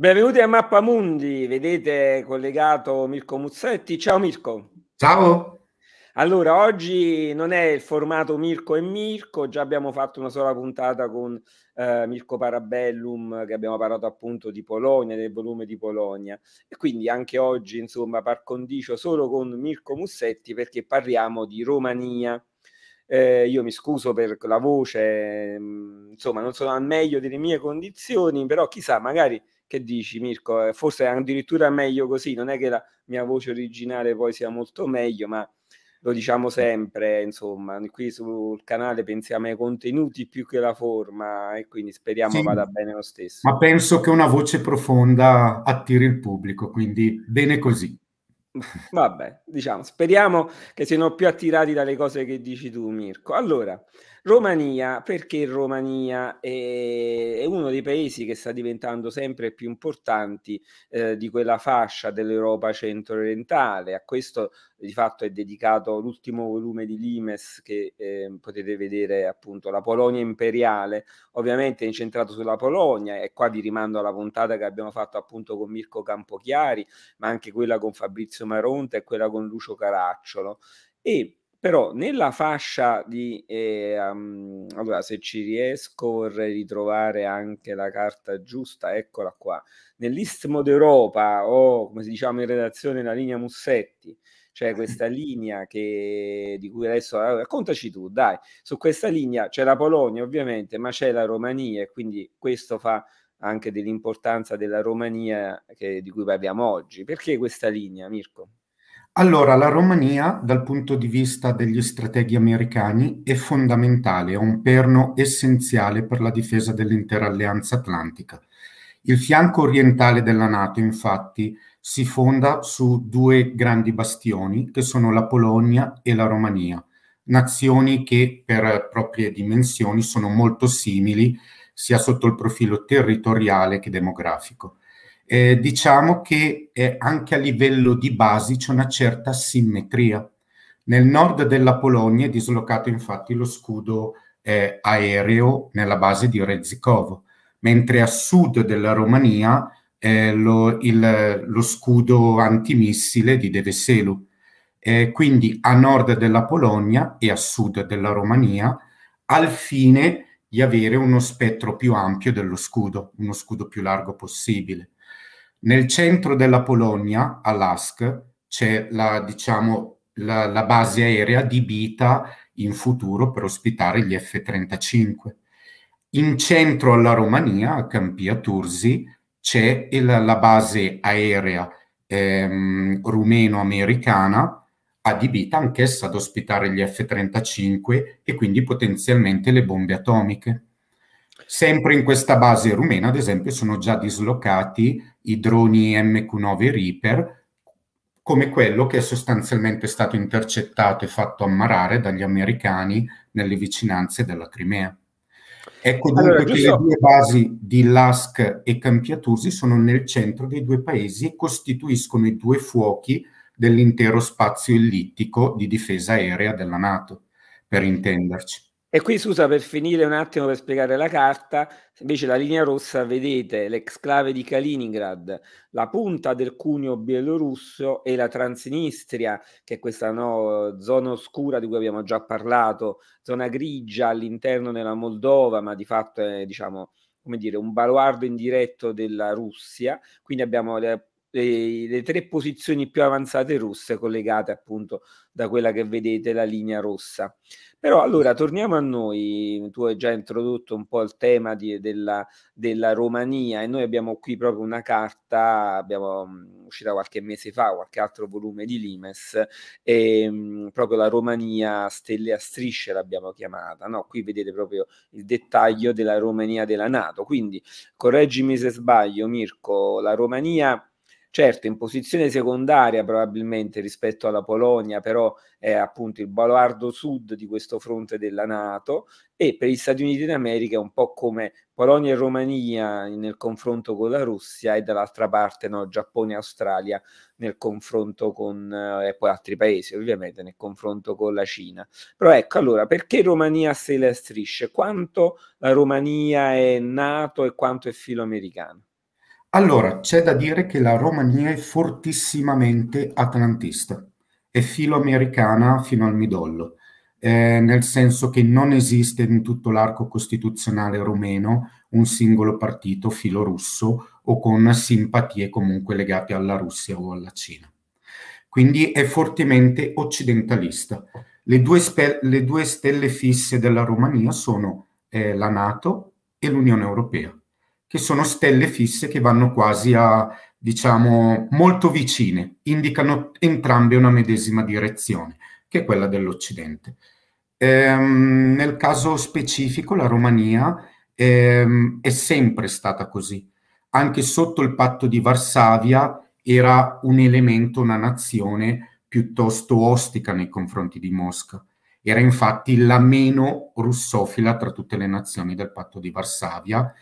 Benvenuti a Mappamundi, vedete collegato Mirko Muzzetti. Ciao Mirko. Ciao. Allora, oggi non è il formato Mirko e Mirko, già abbiamo fatto una sola puntata con eh, Mirko Parabellum che abbiamo parlato appunto di Polonia, del volume di Polonia e quindi anche oggi insomma par condicio solo con Mirko Mussetti perché parliamo di Romania. Eh, io mi scuso per la voce, mm, insomma non sono al meglio delle mie condizioni, però chissà, magari che dici Mirko? Eh, forse è addirittura meglio così, non è che la mia voce originale poi sia molto meglio, ma lo diciamo sempre, insomma, qui sul canale pensiamo ai contenuti più che alla forma e quindi speriamo sì, vada bene lo stesso. Ma penso che una voce profonda attiri il pubblico, quindi bene così. Vabbè, diciamo, speriamo che siano più attirati dalle cose che dici tu, Mirko. Allora, Romania, perché Romania è, uno dei paesi che sta diventando sempre più importanti eh, di quella fascia dell'Europa centro-orientale. A questo di fatto è dedicato l'ultimo volume di Limes che eh, potete vedere appunto la Polonia imperiale, ovviamente è incentrato sulla Polonia e qua vi rimando alla puntata che abbiamo fatto appunto con Mirko Campochiari, ma anche quella con Fabrizio Maronte e quella con Lucio Caracciolo. E però nella fascia di... Eh, um, allora, se ci riesco vorrei ritrovare anche la carta giusta, eccola qua. Nell'Istmo d'Europa o, come si diciamo in redazione, la linea Mussetti, c'è cioè questa linea che, di cui adesso raccontaci tu, dai, su questa linea c'è la Polonia ovviamente, ma c'è la Romania e quindi questo fa anche dell'importanza della Romania che, di cui parliamo oggi. Perché questa linea, Mirko? Allora, la Romania, dal punto di vista degli strateghi americani, è fondamentale, è un perno essenziale per la difesa dell'intera alleanza atlantica. Il fianco orientale della Nato, infatti, si fonda su due grandi bastioni, che sono la Polonia e la Romania, nazioni che per proprie dimensioni sono molto simili sia sotto il profilo territoriale che demografico eh, diciamo che eh, anche a livello di basi c'è una certa simmetria. Nel nord della Polonia è dislocato infatti lo scudo eh, aereo nella base di Rezikovo, mentre a sud della Romania eh, lo, il, lo, scudo antimissile di Deveselu. Eh, quindi a nord della Polonia e a sud della Romania, al fine di avere uno spettro più ampio dello scudo, uno scudo più largo possibile. Nel centro della Polonia, a Lask, c'è la, diciamo, la, la base aerea adibita in futuro per ospitare gli F-35. In centro alla Romania, a Campia Tursi, c'è il, la base aerea ehm, rumeno-americana adibita anch'essa ad ospitare gli F-35 e quindi potenzialmente le bombe atomiche. Sempre in questa base rumena, ad esempio, sono già dislocati i droni MQ9 Reaper, come quello che è sostanzialmente stato intercettato e fatto ammarare dagli americani nelle vicinanze della Crimea. Ecco dunque giusto... che le due basi di Lask e Campiatusi sono nel centro dei due paesi e costituiscono i due fuochi dell'intero spazio ellittico di difesa aerea della NATO, per intenderci. E qui si usa per finire un attimo per spiegare la carta, invece la linea rossa vedete l'exclave di Kaliningrad, la punta del cuneo bielorusso e la Transnistria, che è questa no, zona oscura di cui abbiamo già parlato, zona grigia all'interno della Moldova, ma di fatto è diciamo, come dire, un baluardo indiretto della Russia, quindi abbiamo le le, le, tre posizioni più avanzate russe collegate appunto da quella che vedete la linea rossa. Però allora torniamo a noi, tu hai già introdotto un po' il tema di, della, della, Romania e noi abbiamo qui proprio una carta, abbiamo mm, uscita qualche mese fa, qualche altro volume di Limes, e, ehm, proprio la Romania stelle a strisce l'abbiamo chiamata, no? qui vedete proprio il dettaglio della Romania della Nato, quindi correggimi se sbaglio Mirko, la Romania certo in posizione secondaria probabilmente rispetto alla Polonia, però è appunto il baluardo sud di questo fronte della Nato e per gli Stati Uniti d'America è un po' come Polonia e Romania nel confronto con la Russia e dall'altra parte no, Giappone e Australia nel confronto con eh, e poi altri paesi ovviamente nel confronto con la Cina. Però ecco allora perché Romania se la strisce? Quanto la Romania è nato e quanto è filo americano? Allora, c'è da dire che la Romania è fortissimamente atlantista e filoamericana fino al midollo, eh, nel senso che non esiste in tutto l'arco costituzionale romeno un singolo partito filorusso o con simpatie comunque legate alla Russia o alla Cina. Quindi è fortemente occidentalista. Le due, spe- le due stelle fisse della Romania sono eh, la Nato e l'Unione Europea che sono stelle fisse che vanno quasi a, diciamo, molto vicine, indicano entrambe una medesima direzione, che è quella dell'Occidente. Ehm, nel caso specifico, la Romania ehm, è sempre stata così. Anche sotto il patto di Varsavia era un elemento, una nazione piuttosto ostica nei confronti di Mosca. Era infatti la meno russofila tra tutte le nazioni del patto di Varsavia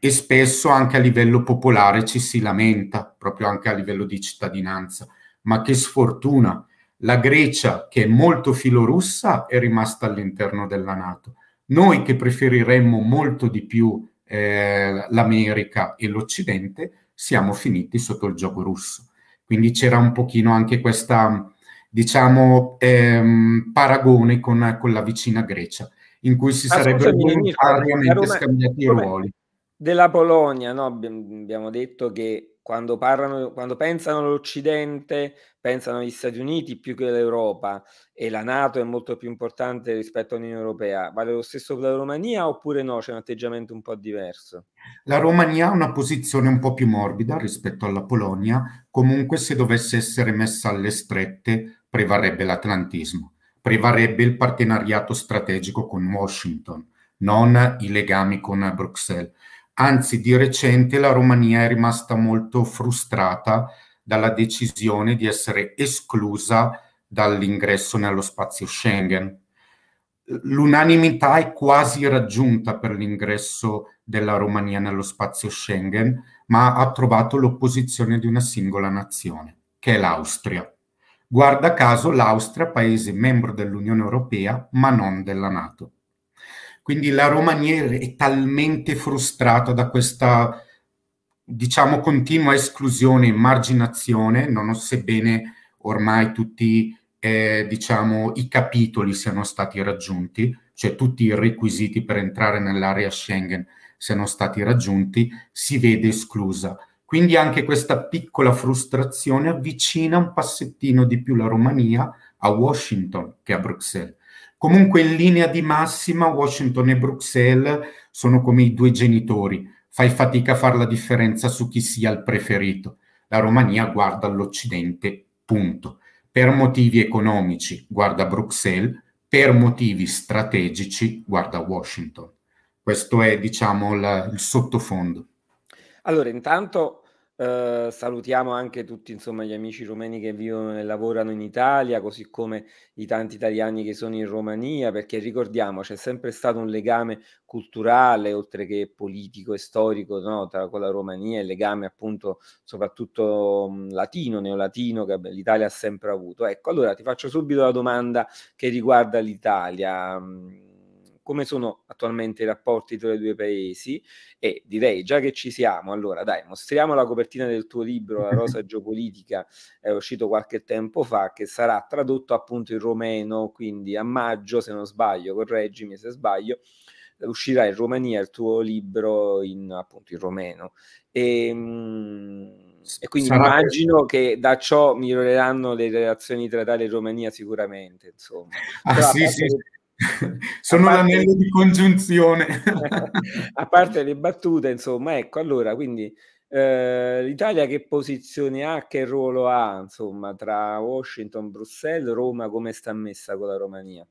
e spesso anche a livello popolare ci si lamenta, proprio anche a livello di cittadinanza. Ma che sfortuna! La Grecia, che è molto filorussa, è rimasta all'interno della Nato. Noi che preferiremmo molto di più eh, l'America e l'Occidente, siamo finiti sotto il gioco russo. Quindi c'era un pochino anche questa, diciamo, ehm, paragone con, con, la vicina Grecia, in cui si ah, sarebbero volontariamente scambiati i ruoli della Polonia, no? abbiamo detto che quando, parlano, quando pensano all'Occidente pensano agli Stati Uniti più che all'Europa e la Nato è molto più importante rispetto all'Unione Europea. Vale lo stesso per la Romania oppure no? C'è un atteggiamento un po' diverso? La Romania ha una posizione un po' più morbida rispetto alla Polonia, comunque se dovesse essere messa alle strette prevarrebbe l'atlantismo, prevarrebbe il partenariato strategico con Washington, non i legami con Bruxelles Anzi, di recente la Romania è rimasta molto frustrata dalla decisione di essere esclusa dall'ingresso nello spazio Schengen. L'unanimità è quasi raggiunta per l'ingresso della Romania nello spazio Schengen, ma ha trovato l'opposizione di una singola nazione, che è l'Austria. Guarda caso l'Austria, paese membro dell'Unione Europea, ma non della Nato. Quindi la esatto. Romania è talmente frustrata da questa, diciamo, continua esclusione e marginazione, non sebbene ormai tutti eh, diciamo, i capitoli siano stati raggiunti, cioè tutti i requisiti per entrare nell'area Schengen siano stati raggiunti, si vede esclusa. Quindi anche questa piccola frustrazione avvicina un passettino di più la Romania a Washington che a Bruxelles. Comunque in linea di massima Washington e Bruxelles sono come i due genitori, fai fatica a fare la differenza su chi sia il preferito. La Romania guarda l'Occidente, punto. Per motivi economici guarda Bruxelles, per motivi strategici guarda Washington. Questo è, diciamo, la, il sottofondo. Allora, intanto Ehm, salutiamo anche tutti insomma, gli amici rumeni che vivono e lavorano in Italia, così come i tanti italiani che sono in Romania, perché ricordiamo c'è sempre stato un legame culturale, oltre che politico e storico, no? tra, con la Romania, il legame appunto soprattutto mh, mhmm, latino, neolatino che l'Italia ha sempre avuto. Ecco, allora ti faccio subito la domanda che riguarda l'Italia. Mh, mhmm, come sono attualmente i rapporti tra i due paesi e direi già che ci siamo, allora dai, mostriamo la copertina del tuo libro, La rosa geopolitica, è uscito qualche tempo fa, che sarà tradotto appunto in romeno, quindi a maggio se non sbaglio, correggimi se sbaglio, uscirà in Romania il tuo libro in, appunto in romeno. Ehm, e, e quindi Sarà immagino che... che da ciò miglioreranno le relazioni tra Italia e Romania sicuramente. Insomma. Ah, sì, sì, Sono parte... l'anello di congiunzione. a parte le battute, insomma, ecco, allora, quindi eh, l'Italia che posizione ha, che ruolo ha, insomma, tra Washington, Bruxelles, Roma, come sta messa con la Romania?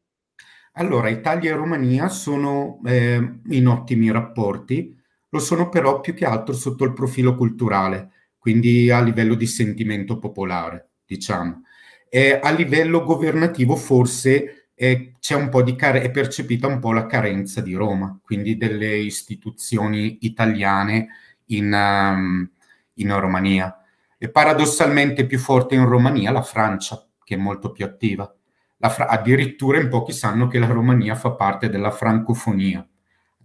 Allora, Italia e Romania sono eh, in ottimi rapporti, lo sono però più che altro sotto il profilo culturale, quindi a livello di sentimento popolare, diciamo. E a livello governativo forse e c'è un po' di care- è percepita un po' la carenza di Roma, quindi delle istituzioni italiane in, um, in Romania. E paradossalmente più forte in Romania la Francia, che è molto più attiva. Fra- addirittura in pochi sanno che la Romania fa parte della francofonia,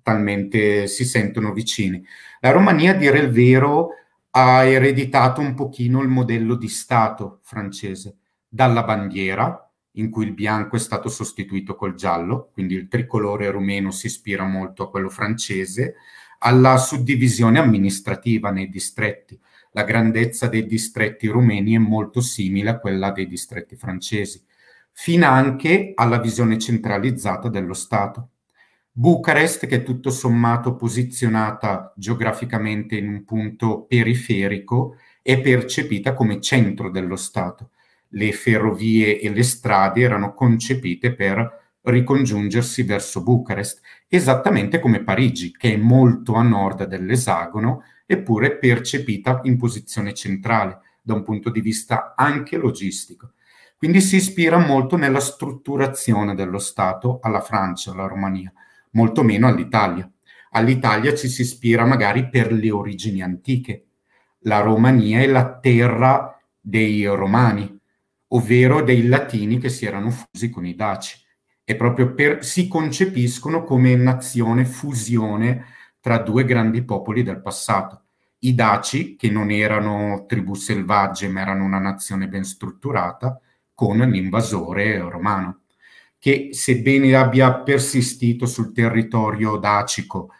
talmente si sentono vicini. La Romania, a dire il vero, ha ereditato un pochino il modello di Stato francese, dalla bandiera, in cui il bianco è stato sostituito col giallo, quindi il tricolore rumeno si ispira molto a quello francese, alla suddivisione amministrativa nei distretti. La grandezza dei distretti rumeni è molto simile a quella dei distretti francesi, fino anche alla visione centralizzata dello Stato. Bucarest, che è tutto sommato posizionata geograficamente in un punto periferico, è percepita come centro dello Stato le ferrovie e le strade erano concepite per ricongiungersi verso Bucarest, esattamente come Parigi, che è molto a nord dell'esagono, eppure percepita in posizione centrale da un punto di vista anche logistico. Quindi si ispira molto nella strutturazione dello Stato alla Francia, alla Romania, molto meno all'Italia. All'Italia ci si ispira magari per le origini antiche. La Romania è la terra dei romani, ovvero dei latini che si erano fusi con i daci. E proprio per, si concepiscono come nazione fusione tra due grandi popoli del passato. I Daci, che non erano tribù selvagge ma erano una nazione ben strutturata, con l'invasore romano, che sebbene abbia persistito sul territorio dacico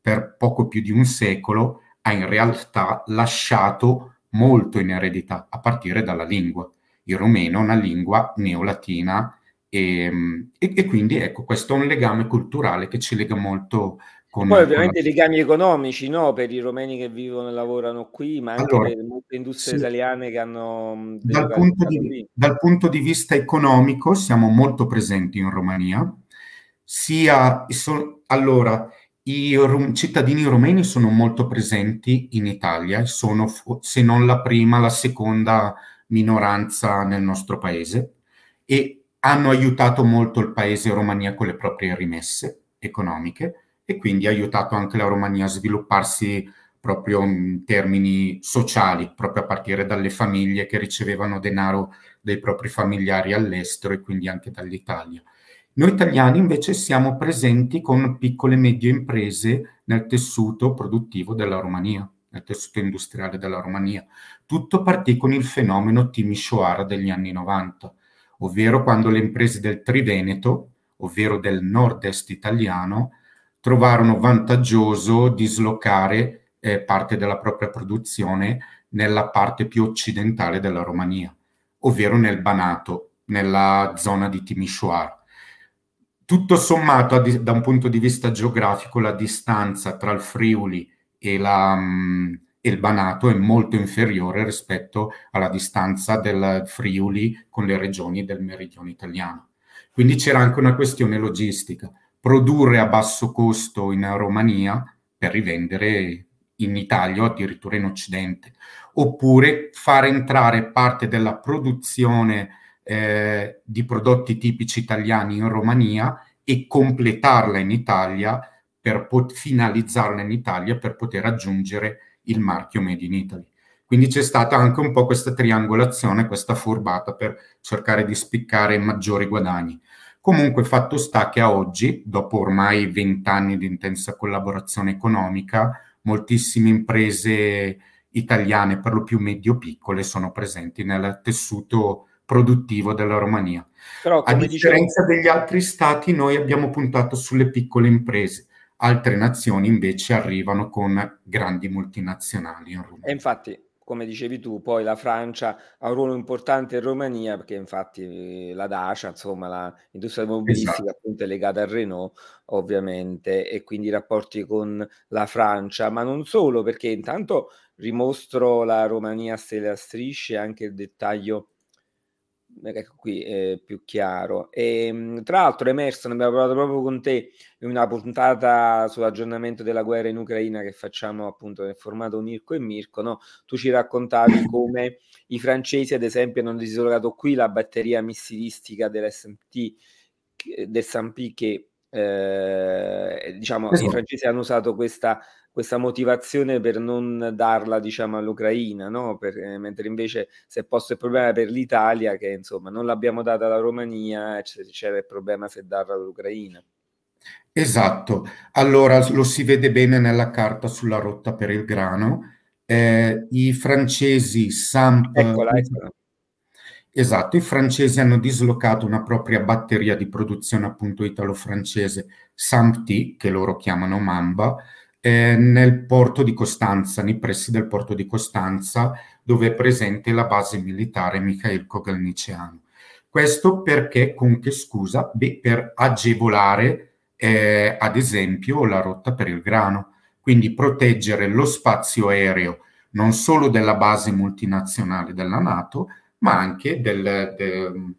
per poco più di un secolo, ha in realtà lasciato molto in eredità, a partire dalla lingua il rumeno è una lingua neolatina e, ehm, e, e, quindi ecco, questo è un legame culturale che ci lega molto con... Poi ovviamente con la... i legami economici no? per i romeni che vivono e lavorano qui, ma anche allora, per molte industrie sì. italiane che hanno... Mm, dal punto, di, dal punto di vista economico siamo molto presenti in Romania, sia... So, allora, i rom- cittadini romeni sono molto presenti in Italia, sono se non la prima, la seconda minoranza nel nostro paese e hanno aiutato molto il paese Romania con le proprie rimesse economiche e quindi ha aiutato anche la Romania a svilupparsi proprio in termini sociali, proprio a partire dalle famiglie che ricevevano denaro dai propri familiari all'estero e quindi anche dall'Italia. Noi italiani invece siamo presenti con piccole e medie imprese nel tessuto produttivo della Romania nel tessuto industriale della Romania. Tutto partì con il fenomeno Timisoara degli anni 90, ovvero quando le imprese del Triveneto, ovvero del nord-est italiano, trovarono vantaggioso dislocare eh, parte della propria produzione nella parte più occidentale della Romania, ovvero nel Banato, nella zona di Timisoara. Tutto sommato, da un punto di vista geografico, la distanza tra il Friuli e, la, mm, e il Banato è molto inferiore rispetto alla distanza del Friuli con le regioni del meridione italiano. Quindi c'era anche una questione logistica, produrre a basso costo in Romania per rivendere in Italia o addirittura in Occidente, oppure far entrare parte della produzione eh, di prodotti tipici italiani in Romania e completarla in Italia per pot- finalizzarla in Italia per poter aggiungere il marchio Made in Italy. Quindi c'è stata anche un po' questa triangolazione, questa furbata per cercare di spiccare maggiori guadagni. Comunque fatto sta che a oggi, dopo ormai vent'anni di intensa collaborazione economica, moltissime imprese italiane, per lo più medio-piccole, sono presenti nel tessuto produttivo della Romania. Però, a differenza dicevo... degli altri stati, noi abbiamo puntato sulle piccole imprese altre nazioni invece arrivano con grandi multinazionali. In e infatti, come dicevi tu, poi la Francia ha un ruolo importante in Romania, perché infatti eh, la Dacia, insomma, l'industria automobilistica esatto. appunto è legata al Renault, ovviamente, e quindi i rapporti con la Francia, ma non solo, perché intanto rimostro la Romania a stelle a strisce, anche il dettaglio ecco qui è eh, più chiaro. E, ehm, tra l'altro, Emerson, abbiamo parlato proprio con te in una puntata sull'aggiornamento della guerra in Ucraina che facciamo appunto nel formato Mirko e Mirko. No? Tu ci raccontavi come i francesi, ad esempio, hanno dislocato qui la batteria missilistica dell'SMT del Sampi che eh, diciamo esatto. i francesi hanno usato questa questa motivazione per non darla diciamo, all'Ucraina, no? per, eh, mentre invece se è posto il problema per l'Italia che insomma non l'abbiamo data alla Romania, eh, c'è il problema se darla all'Ucraina. Esatto, allora lo si vede bene nella carta sulla rotta per il grano. Eh, I francesi Samp... Eh, eccola, Esatto, i francesi hanno dislocato una propria batteria di produzione appunto italo-francese, Samp che loro chiamano Mamba, eh, nel porto di Costanza, nei pressi del porto di Costanza, dove è presente la base militare Mikhail Kogelniciano. Questo perché, con che scusa? Beh, per agevolare, eh, ad esempio, la rotta per il grano, quindi proteggere lo spazio aereo non solo della base multinazionale della Nato, ma anche del, del,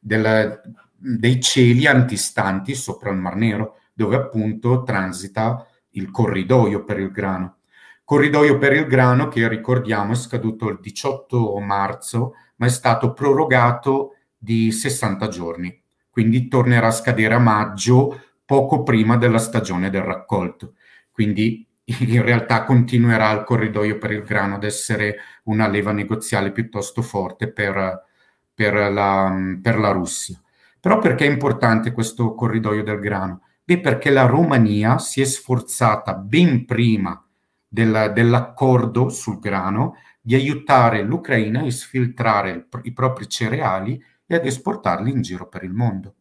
del, dei cieli antistanti sopra il Mar Nero, dove appunto transita il corridoio per il grano. Corridoio per il grano che ricordiamo è scaduto il 18 marzo, ma è stato prorogato di 60 giorni, quindi tornerà a scadere a maggio poco prima della stagione del raccolto. Quindi in realtà continuerà il corridoio per il grano ad essere una leva negoziale piuttosto forte per, per, la, per la Russia. Però perché è importante questo corridoio del grano? Beh, perché la Romania si è sforzata ben prima del, dell'accordo sul grano di aiutare l'Ucraina a sfiltrare il, i propri cereali e ad esportarli in giro per il mondo.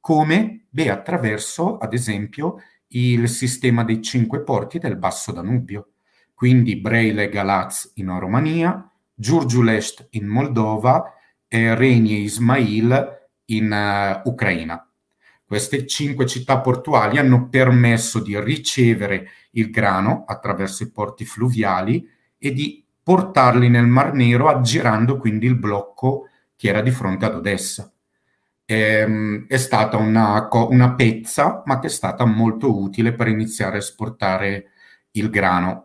Come? Beh, attraverso, ad esempio, il sistema dei cinque porti del Basso Danubio, quindi Breile e Galaz in Romania, Giurgiulest in Moldova, e Reni e Ismail in uh, Ucraina. Queste cinque città portuali hanno permesso di ricevere il grano attraverso i porti fluviali e di portarli nel Mar Nero aggirando quindi il blocco che era di fronte ad Odessa. Ehm, è stata una, una pezza, ma che è stata molto utile per iniziare a esportare il grano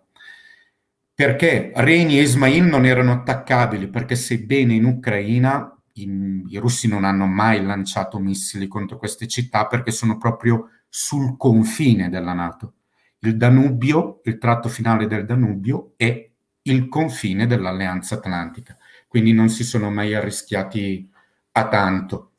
perché Reni e Ismail non erano attaccabili, perché sebbene in Ucraina i, i russi non hanno mai lanciato missili contro queste città perché sono proprio sul confine della Nato. Il Danubio, il tratto finale del Danubio è il confine dell'Alleanza Atlantica, quindi non si sono mai arrischiati a tanto.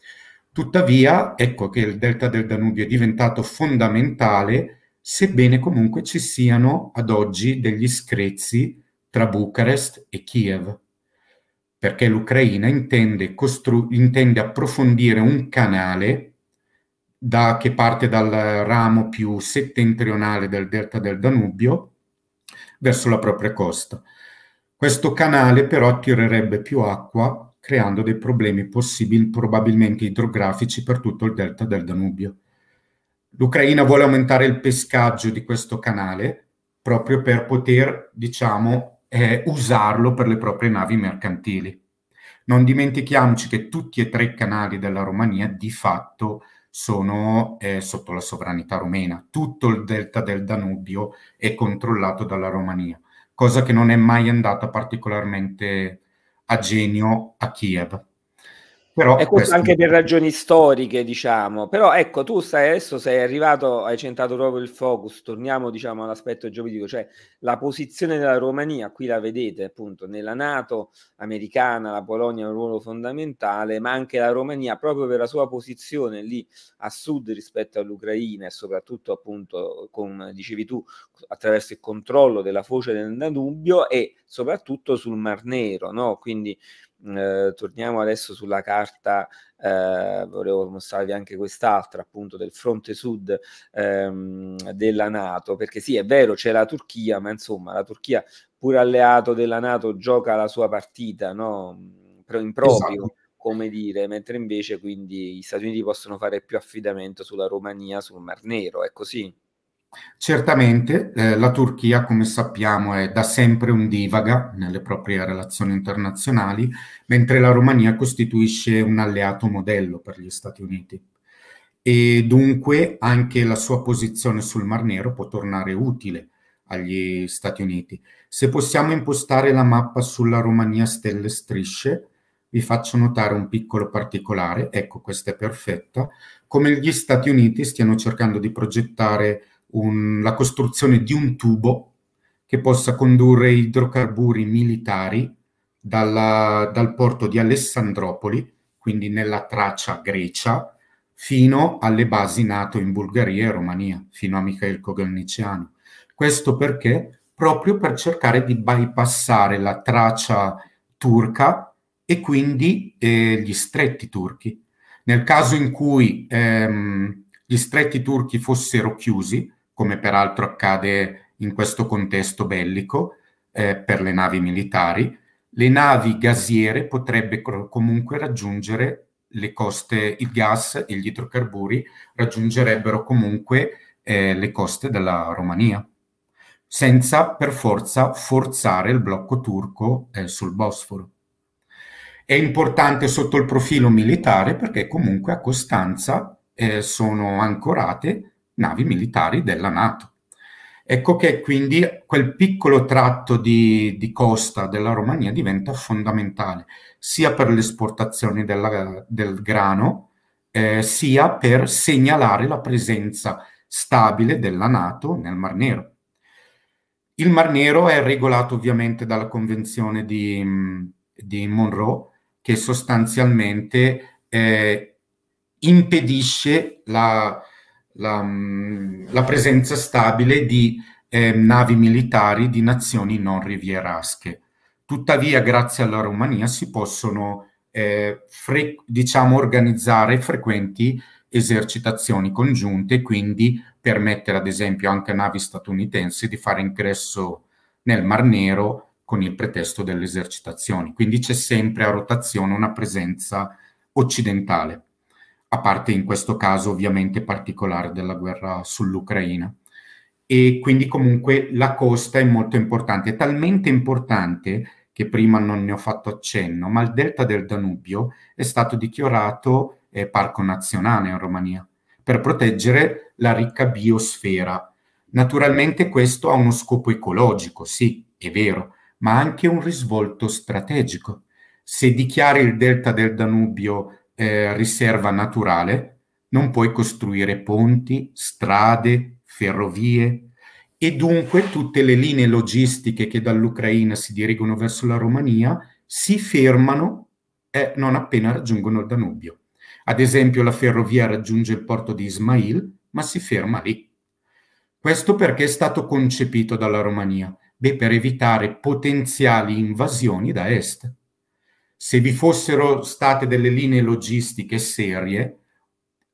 Tuttavia, ecco che il delta del Danubio è diventato fondamentale, sebbene comunque ci siano ad oggi degli screzi tra Bucarest e Kiev perché l'Ucraina intende, costru- intende approfondire un canale da, che parte dal ramo più settentrionale del delta del Danubio verso la propria costa. Questo canale però attirerebbe più acqua creando dei problemi possibili probabilmente idrografici per tutto il delta del Danubio. L'Ucraina vuole aumentare il pescaggio di questo canale proprio per poter, diciamo, eh, usarlo per le proprie navi mercantili. Non dimentichiamoci che tutti e tre i canali della Romania di fatto sono eh, sotto la sovranità romena. Tutto il delta del Danubio è controllato dalla Romania, cosa che non è mai andata particolarmente a genio a Kiev. Però e questo, questo anche per ragioni storiche, diciamo. Però ecco, tu stai adesso sei arrivato, hai centrato proprio il focus, torniamo diciamo all'aspetto geopolitico, cioè la posizione della Romania, qui la vedete appunto nella Nato americana, la Polonia ha un ruolo fondamentale, ma anche la Romania proprio per la sua posizione lì a sud rispetto all'Ucraina e soprattutto appunto come dicevi tu attraverso il controllo della foce del Danubio e soprattutto sul Mar Nero, no? Quindi eh, torniamo adesso sulla carta, eh, volevo mostrarvi anche quest'altra appunto del fronte sud ehm, della Nato, perché sì è vero c'è la Turchia, ma insomma la Turchia pur alleato della Nato gioca la sua partita no? in proprio. Esatto come dire, mentre invece quindi gli Stati Uniti possono fare più affidamento sulla Romania, sul Mar Nero, è così? Certamente eh, la Turchia, come sappiamo, è da sempre un divaga nelle proprie relazioni internazionali, mentre la Romania costituisce un alleato modello per gli Stati Uniti. E dunque anche la sua posizione sul Mar Nero può tornare utile agli Stati Uniti. Se possiamo impostare la mappa sulla Romania stelle strisce, vi faccio notare un piccolo particolare, ecco questa è perfetta, come gli Stati Uniti stiano cercando di progettare un, la costruzione di un tubo che possa condurre idrocarburi militari dalla, dal porto di Alessandropoli, quindi nella traccia Grecia, fino alle basi NATO in Bulgaria e Romania, fino a Mikhail Kogelniciano. Questo perché? Proprio per cercare di bypassare la traccia turca e quindi eh, gli stretti turchi. Nel caso in cui ehm, gli stretti turchi fossero chiusi, come peraltro accade in questo contesto bellico eh, per le navi militari, le navi gasiere potrebbero comunque raggiungere le coste, il gas e gli idrocarburi raggiungerebbero comunque eh, le coste della Romania, senza per forza forzare il blocco turco eh, sul Bosforo. È importante sotto il profilo militare perché comunque a Costanza eh, sono ancorate navi militari della Nato. Ecco che quindi quel piccolo tratto di, di costa della Romania diventa fondamentale sia per le esportazioni della, del grano, eh, sia per segnalare la presenza stabile della Nato nel Mar Nero. Il Mar Nero è regolato ovviamente dalla Convenzione di, di Monroe, che sostanzialmente eh, impedisce la, la, la presenza stabile di eh, navi militari di nazioni non rivierasche. Tuttavia, grazie alla Romania, si possono eh, fre- diciamo, organizzare frequenti esercitazioni congiunte, quindi permettere ad esempio anche a navi statunitensi di fare ingresso nel Mar Nero con il pretesto delle esercitazioni. Quindi c'è sempre a rotazione una presenza occidentale a parte in questo caso ovviamente particolare della guerra sull'Ucraina. E quindi comunque la costa è molto importante, è talmente importante che prima non ne ho fatto accenno, ma il delta del Danubio è stato dichiarato eh, parco nazionale in Romania per proteggere la ricca biosfera. Naturalmente questo ha uno scopo ecologico, sì, è vero, ma anche un risvolto strategico. Se dichiari il delta del Danubio eh, riserva naturale non puoi costruire ponti, strade, ferrovie e dunque tutte le linee logistiche che dall'Ucraina si dirigono verso la Romania si fermano eh, non appena raggiungono il Danubio. Ad esempio la ferrovia raggiunge il porto di Ismail, ma si ferma lì. Questo perché è stato concepito dalla Romania? Beh, per evitare potenziali invasioni da est se vi fossero state delle linee logistiche serie,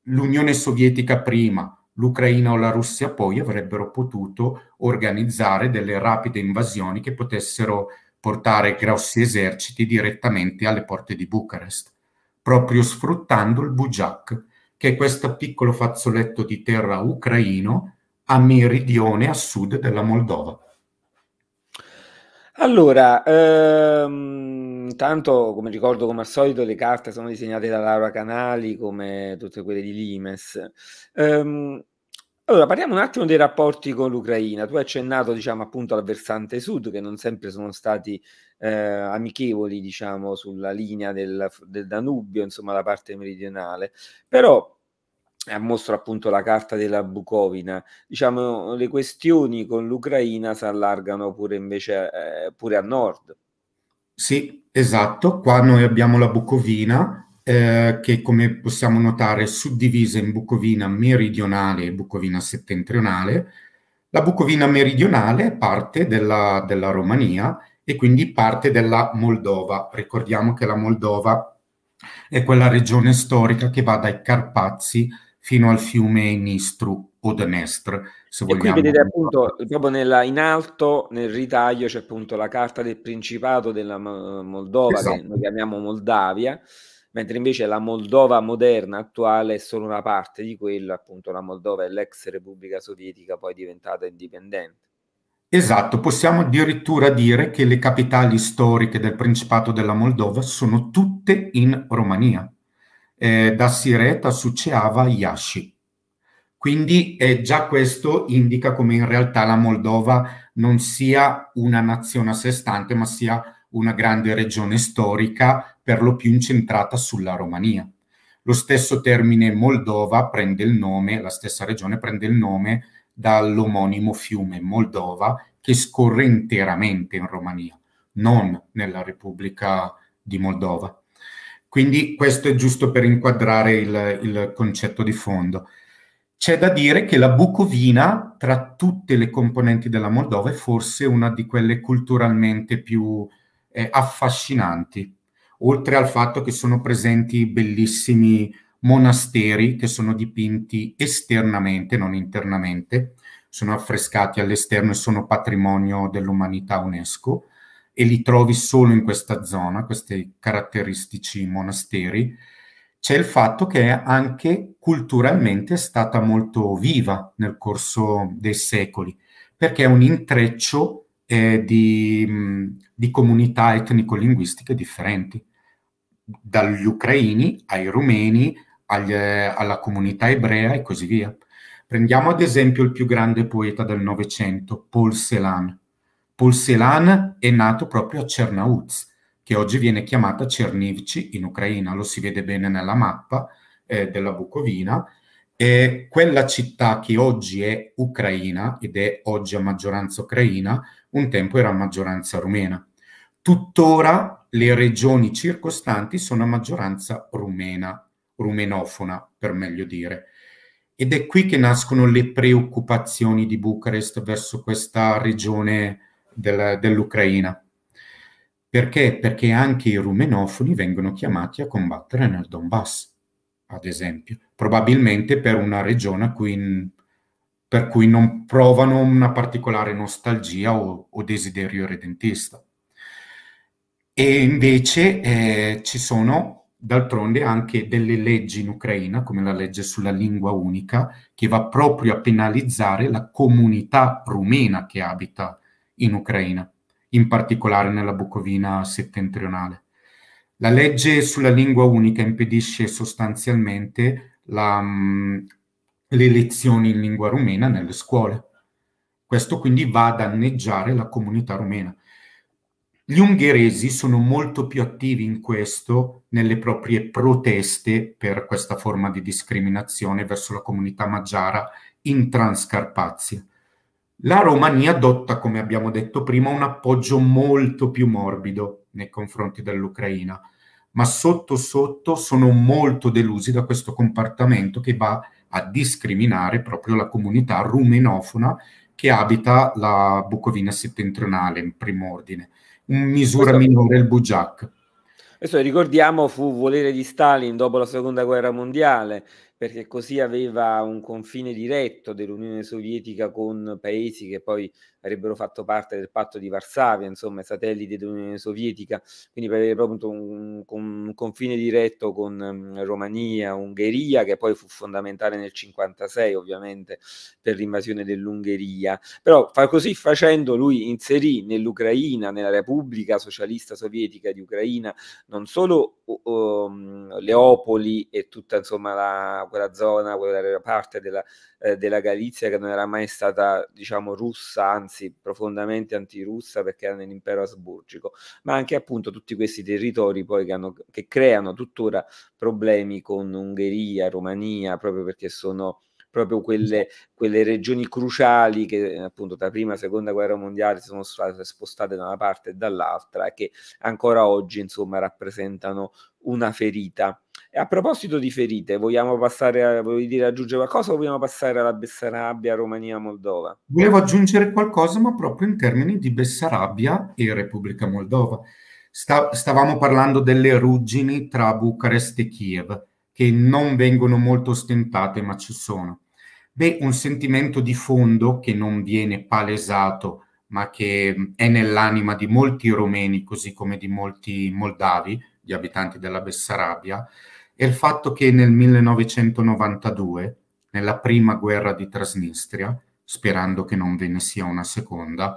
l'Unione Sovietica prima, l'Ucraina o la Russia poi avrebbero potuto organizzare delle rapide invasioni che potessero portare grossi eserciti direttamente alle porte di Bucarest, proprio sfruttando il Bujak, che è questo piccolo fazzoletto di terra ucraino a meridione a sud della Moldova. Allora, ehm, intanto come ricordo come al solito le carte sono disegnate da Laura Canali come tutte quelle di Limes. Ehm, allora, parliamo un attimo dei rapporti con l'Ucraina. Tu hai accennato, diciamo, appunto al versante sud, che non sempre sono stati eh, amichevoli, diciamo, sulla linea del, del Danubio, insomma, la parte meridionale. Però eh, mostra appunto la carta della Bucovina, diciamo le questioni con l'Ucraina si allargano pure invece eh, pure a nord. Sì, esatto, qua noi abbiamo la Bucovina eh, che come possiamo notare è suddivisa in Bucovina meridionale e Bucovina settentrionale. La Bucovina meridionale è parte della, della Romania e quindi parte della Moldova. Ricordiamo che la Moldova è quella regione storica che va dai Carpazi fino al fiume Nistru o Dnestr, se e vogliamo. qui vedete appunto, proprio nella, in alto, nel ritaglio, c'è appunto la carta del Principato della Moldova, esatto. che noi chiamiamo Moldavia, mentre invece la Moldova moderna attuale è solo una parte di quella appunto la Moldova è l'ex Repubblica Sovietica, poi diventata indipendente. Esatto, possiamo addirittura dire che le capitali storiche del Principato della Moldova sono tutte in Romania eh, da Sireta Suceava Yashi. Quindi eh, già questo indica come in realtà la Moldova non sia una nazione a sé stante, ma sia una grande regione storica, per lo più incentrata sulla Romania. Lo stesso termine Moldova prende il nome, la stessa regione prende il nome dall'omonimo fiume Moldova che scorre interamente in Romania, non nella Repubblica di Moldova. Quindi questo è giusto per inquadrare il, il concetto di fondo. C'è da dire che la Bucovina, tra tutte le componenti della Moldova, è forse una di quelle culturalmente più eh, affascinanti, oltre al fatto che sono presenti bellissimi monasteri che sono dipinti esternamente, non internamente, sono affrescati all'esterno e sono patrimonio dell'umanità UNESCO e li trovi solo in questa zona, questi caratteristici monasteri, c'è il fatto che anche culturalmente è stata molto viva nel corso dei secoli, perché è un intreccio eh, di, di comunità etnico-linguistiche differenti, dagli ucraini ai rumeni, agli, eh, alla comunità ebrea e così via. Prendiamo ad esempio il più grande poeta del Novecento, Paul Celan, Pulsilan è nato proprio a Cernauz, che oggi viene chiamata Cernivci in Ucraina, lo si vede bene nella mappa eh, della Bucovina. E quella città che oggi è ucraina ed è oggi a maggioranza ucraina, un tempo era a maggioranza rumena. Tuttora le regioni circostanti sono a maggioranza rumena, rumenofona per meglio dire. Ed è qui che nascono le preoccupazioni di Bucarest verso questa regione del, dell'Ucraina. Perché? Perché anche i rumenofoni vengono chiamati a combattere nel Donbass, ad esempio, probabilmente per una regione cui, per cui non provano una particolare nostalgia o, o desiderio redentista. E invece eh, ci sono d'altronde anche delle leggi in Ucraina, come la legge sulla lingua unica, che va proprio a penalizzare la comunità rumena che abita in Ucraina, in particolare nella Bucovina settentrionale. La legge sulla lingua unica impedisce sostanzialmente la, le lezioni in lingua rumena nelle scuole. Questo quindi va a danneggiare la comunità rumena. Gli ungheresi sono molto più attivi in questo nelle proprie proteste per questa forma di discriminazione verso la comunità magiara in Transcarpazia. La Romania adotta, come abbiamo detto prima, un appoggio molto più morbido nei confronti dell'Ucraina, ma sotto sotto sono molto delusi da questo comportamento che va a discriminare proprio la comunità rumenofona che abita la Bucovina settentrionale in primo ordine. In misura questo... minore il Bugiak. Questo ricordiamo fu volere di Stalin dopo la seconda guerra mondiale perché così aveva un confine diretto dell'Unione Sovietica con paesi che poi avrebbero fatto parte del patto di Varsavia, insomma, satelliti dell'Unione Sovietica, quindi per avere proprio un, un confine diretto con um, Romania, Ungheria, che poi fu fondamentale nel 1956 ovviamente per l'invasione dell'Ungheria. Però fa così facendo lui inserì nell'Ucraina, nella Repubblica Socialista Sovietica di Ucraina, non solo um, Leopoli e tutta insomma la, quella zona, quella parte della, eh, della Galizia che non era mai stata diciamo russa, anzi anzi profondamente antirussa perché era nell'impero asburgico, ma anche appunto tutti questi territori poi che, hanno, che creano tuttora problemi con Ungheria, Romania, proprio perché sono proprio quelle, quelle, regioni cruciali che appunto da prima e seconda guerra mondiale sono state spostate da una parte e dall'altra e che ancora oggi insomma rappresentano una ferita a proposito di ferite, vogliamo passare a, volevi dire aggiungere qualcosa o vogliamo passare alla Bessarabia, Romania, Moldova? Volevo aggiungere qualcosa, ma proprio in termini di Bessarabia e Repubblica Moldova. Sta, stavamo parlando delle ruggini tra Bucarest e Kiev, che non vengono molto ostentate, ma ci sono. Beh, un sentimento di fondo che non viene palesato, ma che è nell'anima di molti romeni, così come di molti moldavi, gli abitanti della Bessarabia, è il fatto che nel 1992, nella prima guerra di Trasnistria, sperando che non ve ne sia una seconda,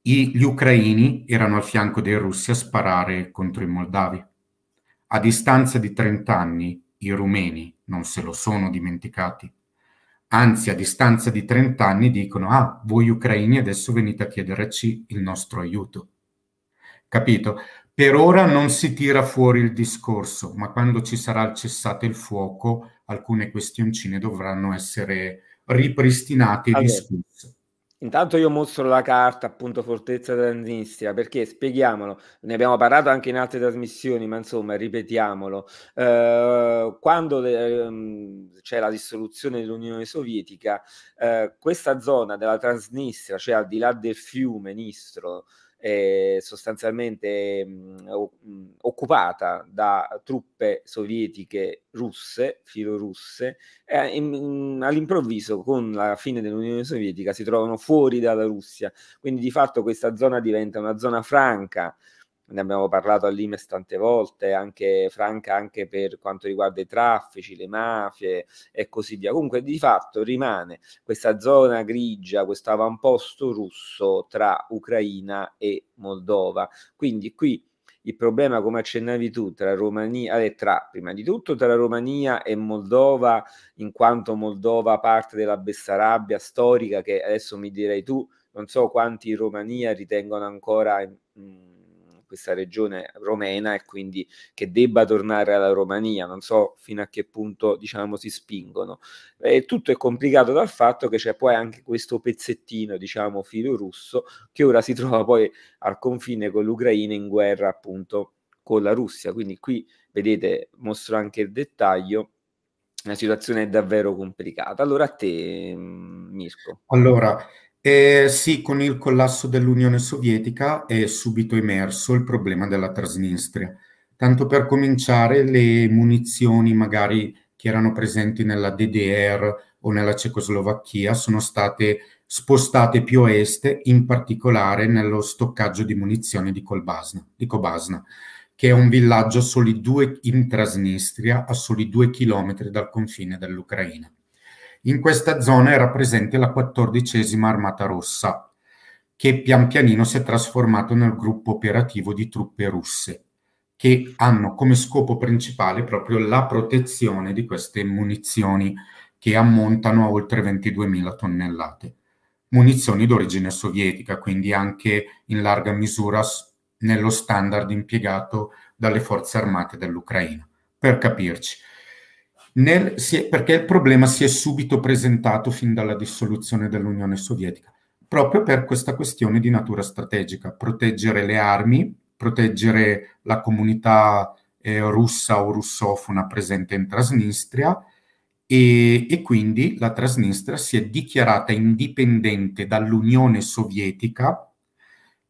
gli ucraini erano al fianco dei russi a sparare contro i moldavi. A distanza di 30 anni i rumeni non se lo sono dimenticati. Anzi, a distanza di 30 anni dicono, ah, voi ucraini adesso venite a chiederci il nostro aiuto. Capito? Per ora non si tira fuori il discorso, ma quando ci sarà il cessate il fuoco, alcune questioncine dovranno essere ripristinate e discusse. Intanto io mostro la carta, appunto, Fortezza Transnistria, perché spieghiamolo, ne abbiamo parlato anche in altre trasmissioni, ma insomma, ripetiamolo. Eh, quando le, ehm, c'è la dissoluzione dell'Unione Sovietica, eh, questa zona della Transnistria, cioè al di là del fiume Nistro, eh, sostanzialmente mh, mhmm, mhmm, occupata da truppe sovietiche russe, filorusse, e, in, mhmm, all'improvviso con la fine dell'Unione Sovietica si trovano fuori dalla Russia, quindi di fatto questa zona diventa una zona franca ne abbiamo parlato all'Imes tante volte, anche Franca anche per quanto riguarda i traffici, le mafie e così via. Comunque di fatto rimane questa zona grigia, questo avamposto russo tra Ucraina e Moldova. Quindi qui il problema, come accennavi tu, tra Romania e eh, tra prima di tutto tra Romania e Moldova, in quanto Moldova parte della Bessarabia storica, che adesso mi direi tu, non so quanti in Romania ritengono ancora mh, questa regione romena e quindi che debba tornare alla Romania, non so fino a che punto diciamo si spingono. Eh, tutto è complicato dal fatto che c'è poi anche questo pezzettino diciamo filo russo che ora si trova poi al confine con l'Ucraina in guerra appunto con la Russia, quindi qui vedete mostro anche il dettaglio la situazione è davvero complicata. Allora a te, mm, Mirko. Allora, eh, sì, con il collasso dell'Unione Sovietica è subito emerso il problema della Transnistria. Tanto per cominciare, le munizioni magari che erano presenti nella DDR o nella Cecoslovacchia sono state spostate più a est, in particolare nello stoccaggio di munizioni di, Kolbasna, di Kobasna, che è un villaggio due, in Transnistria a soli due chilometri dal confine dell'Ucraina. In questa zona era presente la quattordicesima Armata Rossa, che pian pianino si è trasformato nel gruppo operativo di truppe russe, che hanno come scopo principale proprio la protezione di queste munizioni che ammontano a oltre 22.000 tonnellate. Munizioni d'origine sovietica, quindi anche in larga misura nello standard impiegato dalle forze armate dell'Ucraina. Per capirci, nel, è, perché il problema si è subito presentato fin dalla dissoluzione dell'Unione Sovietica, proprio per questa questione di natura strategica, proteggere le armi, proteggere la comunità eh, russa o russofona presente in Trasnistria e, e quindi la Trasnistria si è dichiarata indipendente dall'Unione Sovietica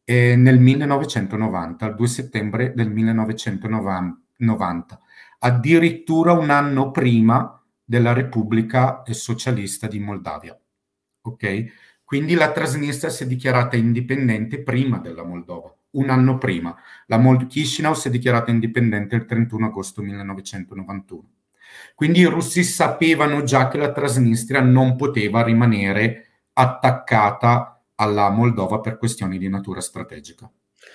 eh, nel 1990, il 2 settembre del 1990 addirittura un anno prima della Repubblica Socialista di Moldavia. Ok? Quindi la Transnistria si è dichiarata indipendente prima della Moldova, un anno prima. La Mold- Chisinau si è dichiarata indipendente il 31 agosto 1991. Quindi i russi sapevano già che la Transnistria non poteva rimanere attaccata alla Moldova per questioni di natura strategica.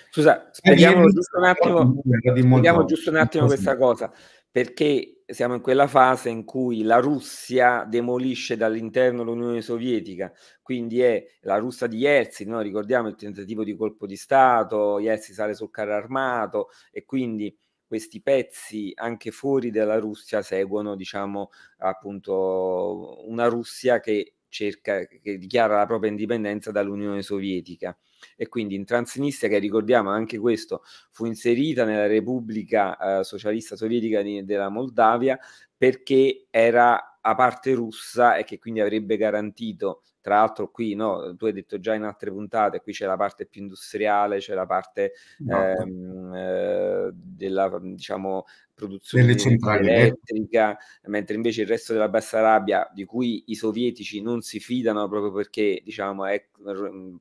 Scusa, spieghiamo giusto un attimo, spieghiamo giusto un attimo questa cosa perché siamo in quella fase in cui la Russia demolisce dall'interno l'Unione Sovietica, quindi è la Russia di Yeltsin, no? ricordiamo il tentativo di colpo di Stato, Yeltsin sale sul carro armato e quindi questi pezzi anche fuori della Russia seguono diciamo appunto una Russia che cerca, che dichiara la propria indipendenza dall'Unione Sovietica. E quindi in Transnistria, che ricordiamo anche questo, fu inserita nella Repubblica eh, Socialista Sovietica di, della Moldavia perché era a parte russa e che quindi avrebbe garantito, tra l'altro qui no, tu hai detto già in altre puntate, qui c'è la parte più industriale, c'è la parte no. ehm, eh, della diciamo, produzione elettrica, mentre invece il resto della Bessarabia, di cui i sovietici non si fidano proprio perché diciamo, è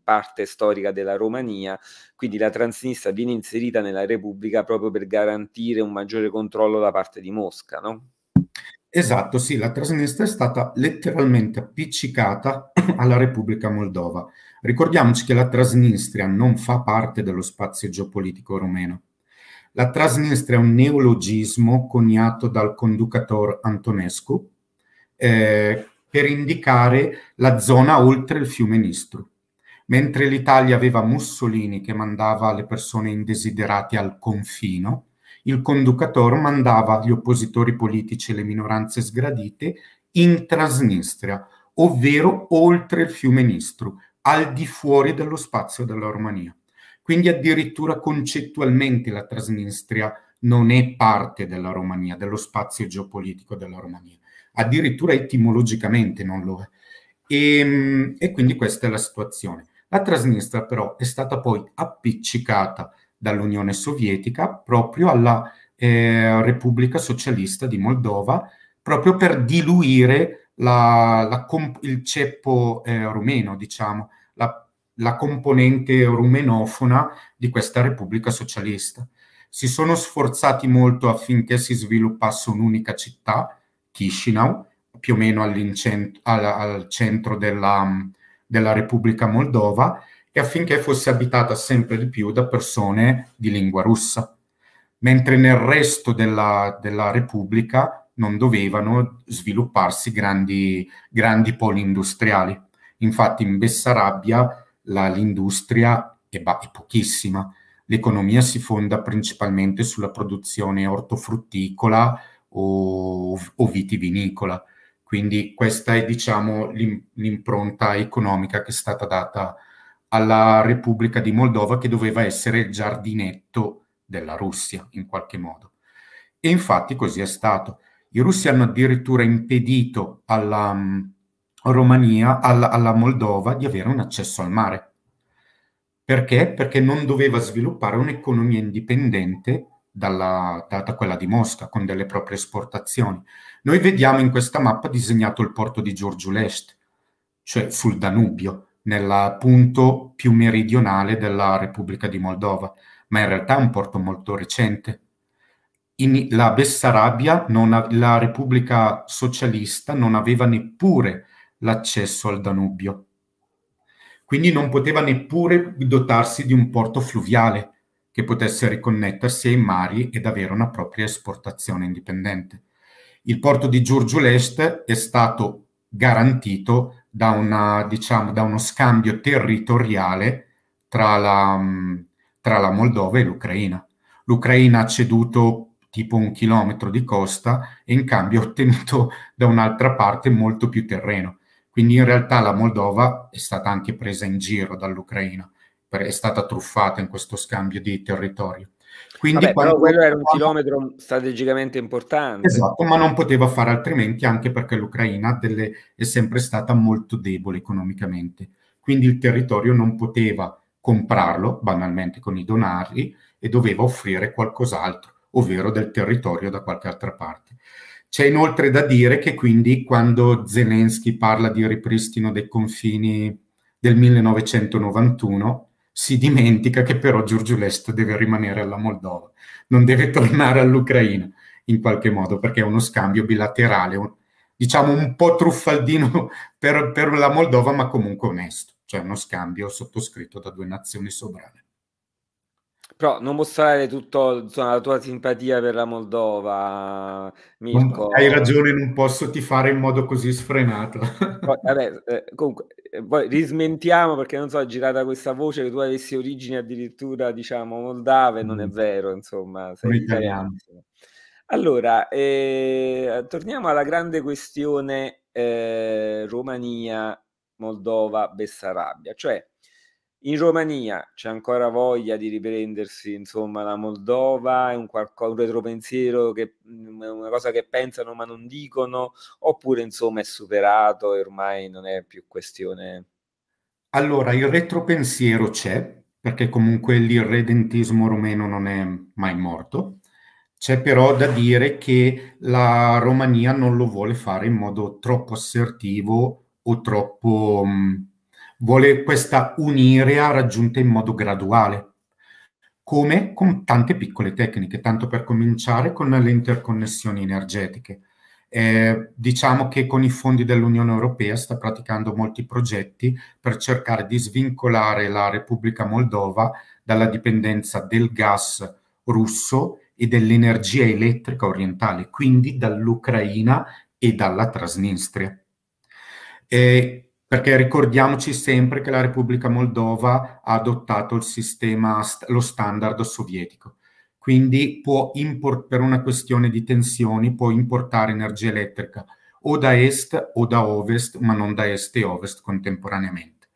parte storica della Romania, quindi la Transnistria viene inserita nella Repubblica proprio per garantire un maggiore controllo da parte di Mosca. No? Esatto, sì, la Transnistria è stata letteralmente appiccicata alla Repubblica Moldova. Ricordiamoci che la Transnistria non fa parte dello spazio geopolitico rumeno. La Transnistria è un neologismo coniato dal conducator Antonescu eh, per indicare la zona oltre il fiume Nistru. Mentre l'Italia aveva Mussolini che mandava le persone indesiderate al confino, il conducatore mandava gli oppositori politici e le minoranze sgradite in Transnistria, ovvero oltre il fiume Nistru, al di fuori dello spazio della Romania. Quindi addirittura concettualmente la Transnistria non è parte della Romania, dello spazio geopolitico della Romania, addirittura etimologicamente non lo è. E, ehm, e quindi questa è la situazione. La Transnistria però è stata poi appiccicata dall'Unione Sovietica proprio alla eh, Repubblica Socialista di Moldova, proprio per diluire la, la il ceppo eh, rumeno, diciamo, la, la componente rumenofona di questa Repubblica Socialista. Si sono sforzati molto affinché si sviluppasse un'unica città, Chisinau, più o meno al, al, centro della, della Repubblica Moldova, e affinché fosse abitata sempre di più da persone di lingua russa, mentre nel resto della, della Repubblica non dovevano svilupparsi grandi, grandi poli industriali. Infatti in Bessarabia l'industria è, è pochissima, l'economia si fonda principalmente sulla produzione ortofrutticola o, o vitivinicola. Quindi questa è diciamo, l'impronta economica che è stata data alla Repubblica di Moldova che doveva essere il giardinetto della Russia in qualche modo. E infatti così è stato. I russi hanno addirittura impedito alla um, Romania, alla, alla Moldova di avere un accesso al mare. Perché? Perché non doveva sviluppare un'economia indipendente dalla, da, da, quella di Mosca con delle proprie esportazioni. Noi vediamo in questa mappa disegnato il porto di Giorgiulest, cioè sul Danubio nel punto più meridionale della Repubblica di Moldova, ma in realtà è un porto molto recente. In la Bessarabia, non, la Repubblica Socialista non aveva neppure l'accesso al Danubio, quindi non poteva neppure dotarsi di un porto fluviale che potesse riconnettersi ai mari ed avere una propria esportazione indipendente. Il porto di Giurgiulest è stato garantito da, una, diciamo, da uno scambio territoriale tra la, mm, tra la Moldova e l'Ucraina. L'Ucraina ha ceduto tipo un chilometro di costa e in cambio ha ottenuto da un'altra parte molto più terreno. Quindi in realtà la Moldova è stata anche presa in giro dall'Ucraina, è stata truffata in questo scambio di territorio. Quindi Vabbè, però quello era un chilometro strategicamente importante. Esatto, ma non poteva fare altrimenti anche perché l'Ucraina delle, è sempre stata molto debole economicamente. Quindi il territorio non poteva comprarlo banalmente con i donari e doveva offrire qualcos'altro, ovvero del territorio da qualche altra parte. C'è inoltre da dire che quindi quando Zelensky parla di ripristino dei confini del 1991, si dimentica che però Giorgio Lest deve rimanere alla Moldova, non deve tornare all'Ucraina in qualche modo, perché è uno scambio bilaterale, un, diciamo un po' truffaldino per, per la Moldova, ma comunque onesto, cioè uno scambio sottoscritto da due nazioni sovrane. Però non mostrare tutta la tua simpatia per la Moldova, Mirko. Hai ragione, non posso tifare in modo così sfrenato. vabbè, eh, comunque, eh, poi rismentiamo perché non so, è girata questa voce che tu avessi origini addirittura, diciamo, moldave, mm. non è mm. vero, insomma, sei italiano. italiano. Allora, eh, torniamo alla grande questione eh, Romania, Moldova, Bessarabia, cioè in Romania c'è ancora voglia di riprendersi, insomma, la Moldova è un, qualco, un retropensiero, che, mm, una cosa che pensano ma non dicono, oppure insomma è superato e ormai non è più questione. Allora, il retropensiero c'è, perché comunque l'irredentismo rumeno non è mai morto. C'è però da dire che la Romania non lo vuole fare in modo troppo assertivo o troppo... Mh, mm, vuole questa unirea raggiunta in modo graduale, come con tante piccole tecniche, tanto per cominciare con le interconnessioni energetiche. Eh, diciamo che con i fondi dell'Unione Europea sta praticando molti progetti per cercare di svincolare la Repubblica Moldova dalla dipendenza del gas russo e dell'energia elettrica orientale, quindi dall'Ucraina e dalla Trasnistria. Eh, perché ricordiamoci sempre che la Repubblica Moldova ha adottato il sistema, lo standard sovietico, quindi può import, per una questione di tensioni può importare energia elettrica o da est o da ovest, ma non da est e ovest contemporaneamente.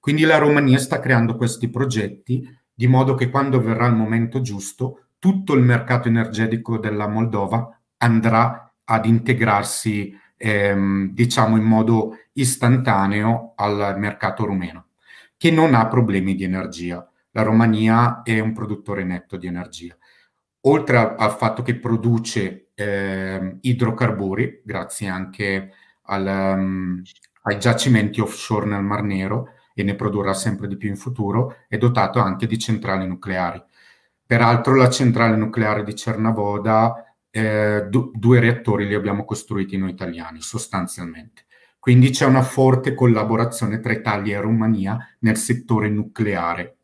Quindi la Romania sta creando questi progetti di modo che quando verrà il momento giusto tutto il mercato energetico della Moldova andrà ad integrarsi ehm, diciamo in modo istantaneo al mercato rumeno, che non ha problemi di energia. La Romania è un produttore netto di energia. Oltre al, al fatto che produce ehm, idrocarburi, grazie anche al, um, ai giacimenti offshore nel Mar Nero, e ne produrrà sempre di più in futuro, è dotato anche di centrali nucleari. Peraltro la centrale nucleare di Cernavoda eh, du- due reattori li abbiamo costruiti noi italiani sostanzialmente. Quindi c'è una forte collaborazione tra Italia e Romania nel settore nucleare.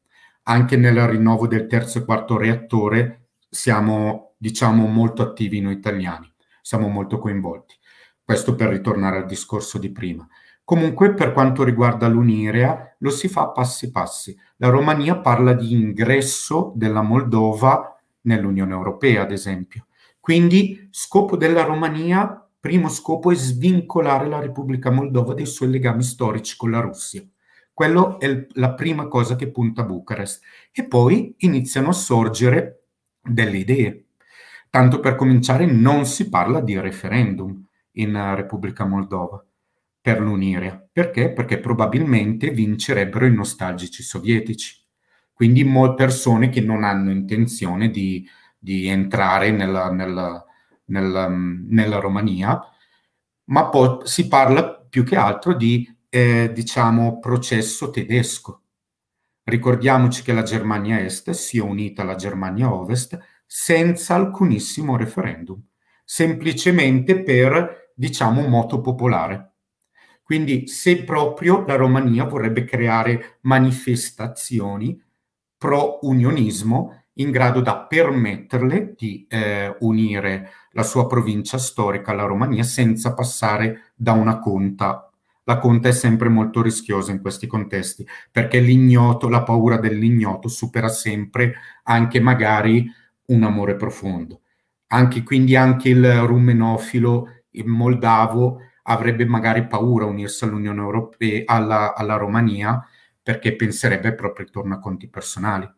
Anche nel rinnovo del terzo e quarto reattore siamo, diciamo, molto attivi noi italiani, siamo molto coinvolti. Questo per ritornare al discorso di prima. Comunque, per quanto riguarda l'Unirea, lo si fa passi passi. La Romania parla di ingresso della Moldova nell'Unione Europea, ad esempio. Quindi scopo della Romania, primo scopo è svincolare la Repubblica Moldova dai suoi legami storici con la Russia. Quello è la prima cosa che punta a Bucarest. E poi iniziano a sorgere delle idee. Tanto per cominciare non si parla di referendum in eh, Repubblica Moldova per l'unire. Perché? Perché probabilmente vincerebbero i nostalgici sovietici. Quindi persone che non hanno intenzione di di entrare nella, nella, nella, mm, nella Romania, ma poi si parla più che altro di, eh, diciamo, processo tedesco. Ricordiamoci che la Germania Est si è unita alla Germania Ovest senza alcunissimo referendum, semplicemente per, diciamo, moto popolare. Quindi se proprio la Romania vorrebbe creare manifestazioni pro-unionismo in grado da permetterle di eh, unire la sua provincia storica alla Romania senza passare da una conta. La conta è sempre molto rischiosa in questi contesti perché l'ignoto, la paura dell'ignoto supera sempre anche magari un amore profondo. Anche, quindi anche il rumenofilo il moldavo avrebbe magari paura a unirsi all'Unione Europea, alla, alla Romania, perché penserebbe proprio ai tornaconti personali.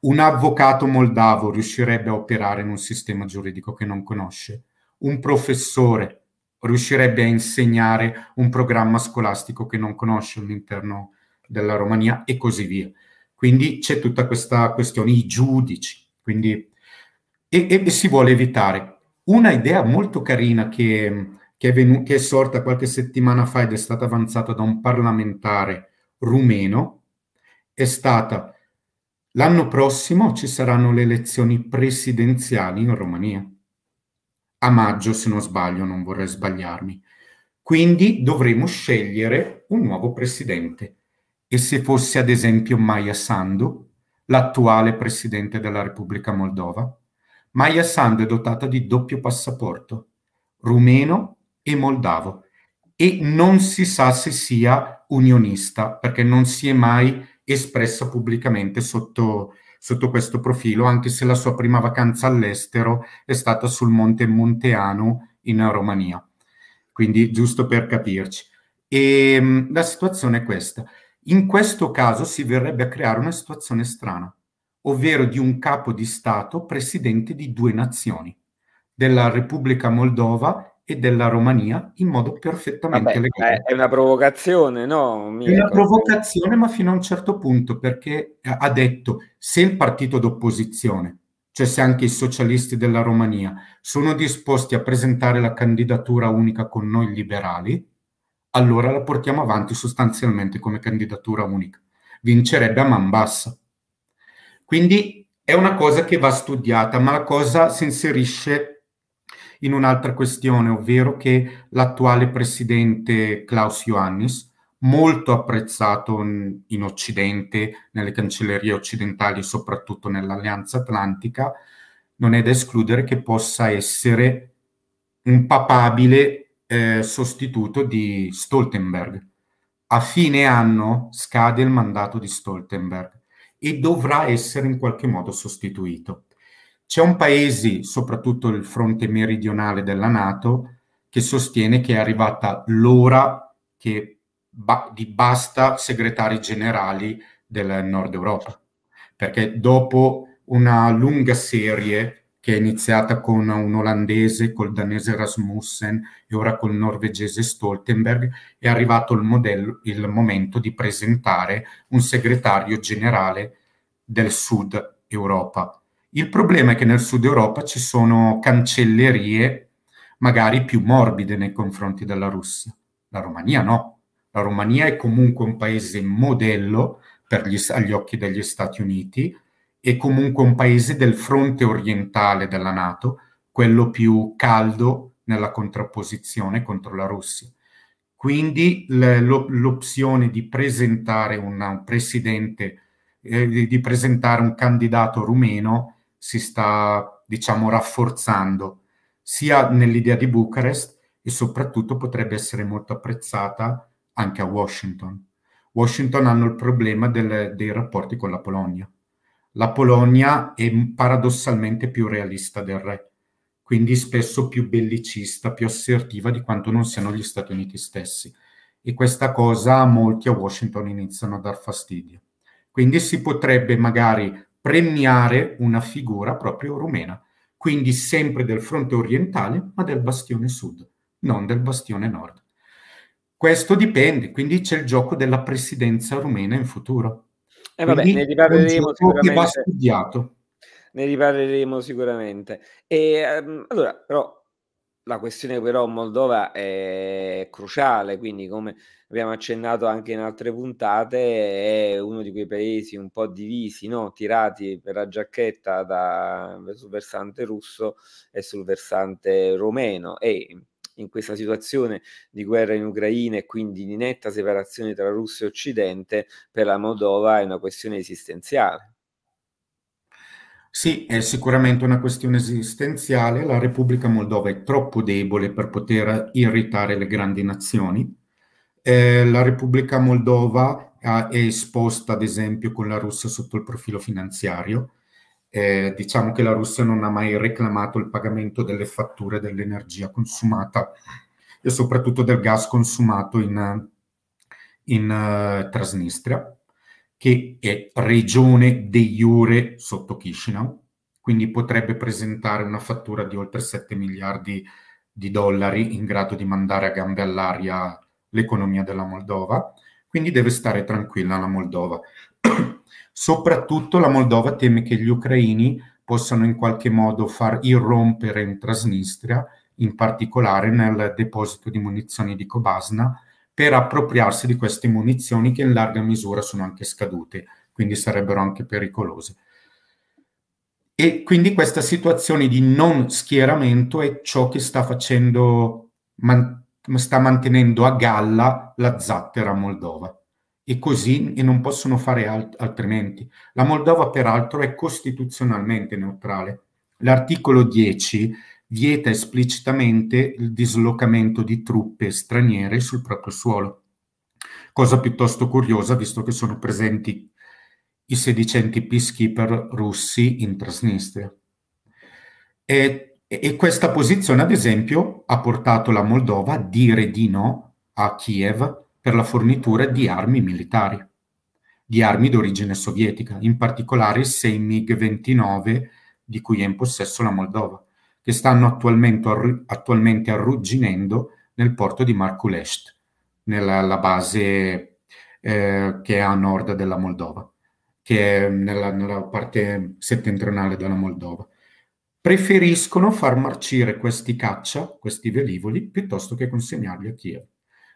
Un avvocato moldavo riuscirebbe a operare in un sistema giuridico che non conosce? Un professore riuscirebbe a insegnare un programma scolastico che non conosce all'interno della Romania e così via. Quindi c'è tutta questa questione, i giudici, quindi, e, e, si vuole evitare. Una idea molto carina che, che, è venu- che è sorta qualche settimana fa ed è stata avanzata da un parlamentare rumeno è stata L'anno prossimo ci saranno le elezioni presidenziali in Romania. A maggio, se non sbaglio, non vorrei sbagliarmi. Quindi dovremo scegliere un nuovo presidente. E se fosse ad esempio Maya Sandu, l'attuale presidente della Repubblica Moldova? Maya Sandu è dotata di doppio passaporto, rumeno e moldavo, e non si sa se sia unionista, perché non si è mai espressa pubblicamente sotto, sotto questo profilo, anche se la sua prima vacanza all'estero è stata sul Monte Monteano in Romania. Quindi giusto per capirci. E ehm, la situazione è questa. In questo caso si verrebbe a creare una situazione strana, ovvero di un capo di Stato presidente di due nazioni, della Repubblica Moldova e della Romania in modo perfettamente legale. È una provocazione, no? Mia è una provocazione, ma fino a un certo punto, perché ha detto se il partito d'opposizione, cioè se anche i socialisti della Romania, sono disposti a presentare la candidatura unica con noi liberali, allora la portiamo avanti sostanzialmente come candidatura unica. Vincerebbe a man bassa. Quindi è una cosa che va studiata, ma la cosa si inserisce in un'altra questione, ovvero che l'attuale presidente Klaus Ioannis, molto apprezzato in Occidente, nelle cancellerie occidentali, soprattutto nell'Alleanza Atlantica, non è da escludere che possa essere un papabile eh, sostituto di Stoltenberg. A fine anno scade il mandato di Stoltenberg e dovrà essere in qualche modo sostituito c'è un paese, soprattutto il fronte meridionale della Nato, che sostiene che è arrivata l'ora che ba di basta segretari generali del nord Europa, perché dopo una lunga serie che è iniziata con un olandese, col danese Rasmussen e ora col norvegese Stoltenberg, è arrivato il, modello, il momento di presentare un segretario generale del sud Europa il problema è che nel sud Europa ci sono cancellerie magari più morbide nei confronti della Russia. La Romania no. La Romania è comunque un paese modello gli, agli occhi degli Stati Uniti, e comunque un paese del fronte orientale della Nato, quello più caldo nella contrapposizione contro la Russia. Quindi l'opzione di presentare un presidente, eh, di presentare un candidato rumeno si sta, diciamo, rafforzando sia nell'idea di Bucharest e soprattutto potrebbe essere molto apprezzata anche a Washington. Washington hanno il problema del, dei rapporti con la Polonia. La Polonia è paradossalmente più realista del re, quindi spesso più bellicista, più assertiva di quanto non siano gli Stati Uniti stessi. E questa cosa a molti a Washington iniziano a dar fastidio. Quindi si potrebbe magari premiare una figura proprio rumena, quindi sempre del fronte orientale, ma del bastione sud, non del bastione nord. Questo dipende, quindi c'è il gioco della presidenza rumena in futuro. E eh vabbè, quindi ne riparleremo sicuramente. va studiato. Ne riparleremo sicuramente. E, um, allora, però, la questione però Moldova è cruciale, quindi come abbiamo accennato anche in altre puntate, è uno di quei paesi un po' divisi, no? tirati per la giacchetta da, sul versante russo e sul versante romeno. E in questa situazione di guerra in Ucraina e quindi di netta separazione tra Russia e Occidente, per la Moldova è una questione esistenziale. Sì, è sicuramente una questione esistenziale. La Repubblica Moldova è troppo debole per poter irritare le grandi nazioni. Eh, la Repubblica Moldova ha, è esposta, ad esempio, con la Russia sotto il profilo finanziario. Eh, diciamo che la Russia non ha mai reclamato il pagamento delle fatture dell'energia consumata e soprattutto del gas consumato in, in uh, eh, Trasnistria che è regione de jure sotto Chisinau, quindi potrebbe presentare una fattura di oltre 7 miliardi di dollari in grado di mandare a gambe all'aria l'economia della Moldova, quindi deve stare tranquilla la Moldova. Soprattutto la Moldova teme che gli ucraini possano in qualche modo far irrompere in Trasnistria, in particolare nel deposito di munizioni di Kobasna, per appropriarsi di queste munizioni che in larga misura sono anche scadute, quindi sarebbero anche pericolose. E quindi questa situazione di non schieramento è ciò che sta facendo, man, sta mantenendo a galla la zattera moldova. E così e non possono fare alt altrimenti. La Moldova, peraltro, è costituzionalmente neutrale. L'articolo 10 vieta esplicitamente il dislocamento di truppe straniere sul proprio suolo, cosa piuttosto curiosa visto che sono presenti i sedicenti peacekeeper russi in Transnistria. E, e questa posizione, ad esempio, ha portato la Moldova a dire di no a Kiev per la fornitura di armi militari, di armi d'origine sovietica, in particolare 6 MiG-29 di cui è in possesso la Moldova che stanno attualmente, attualmente arrugginendo nel porto di Marculest, nella base eh, che è a nord della Moldova, che è nella, nella parte settentrionale della Moldova. Preferiscono far marcire questi caccia, questi velivoli, piuttosto che consegnarli a Kiev.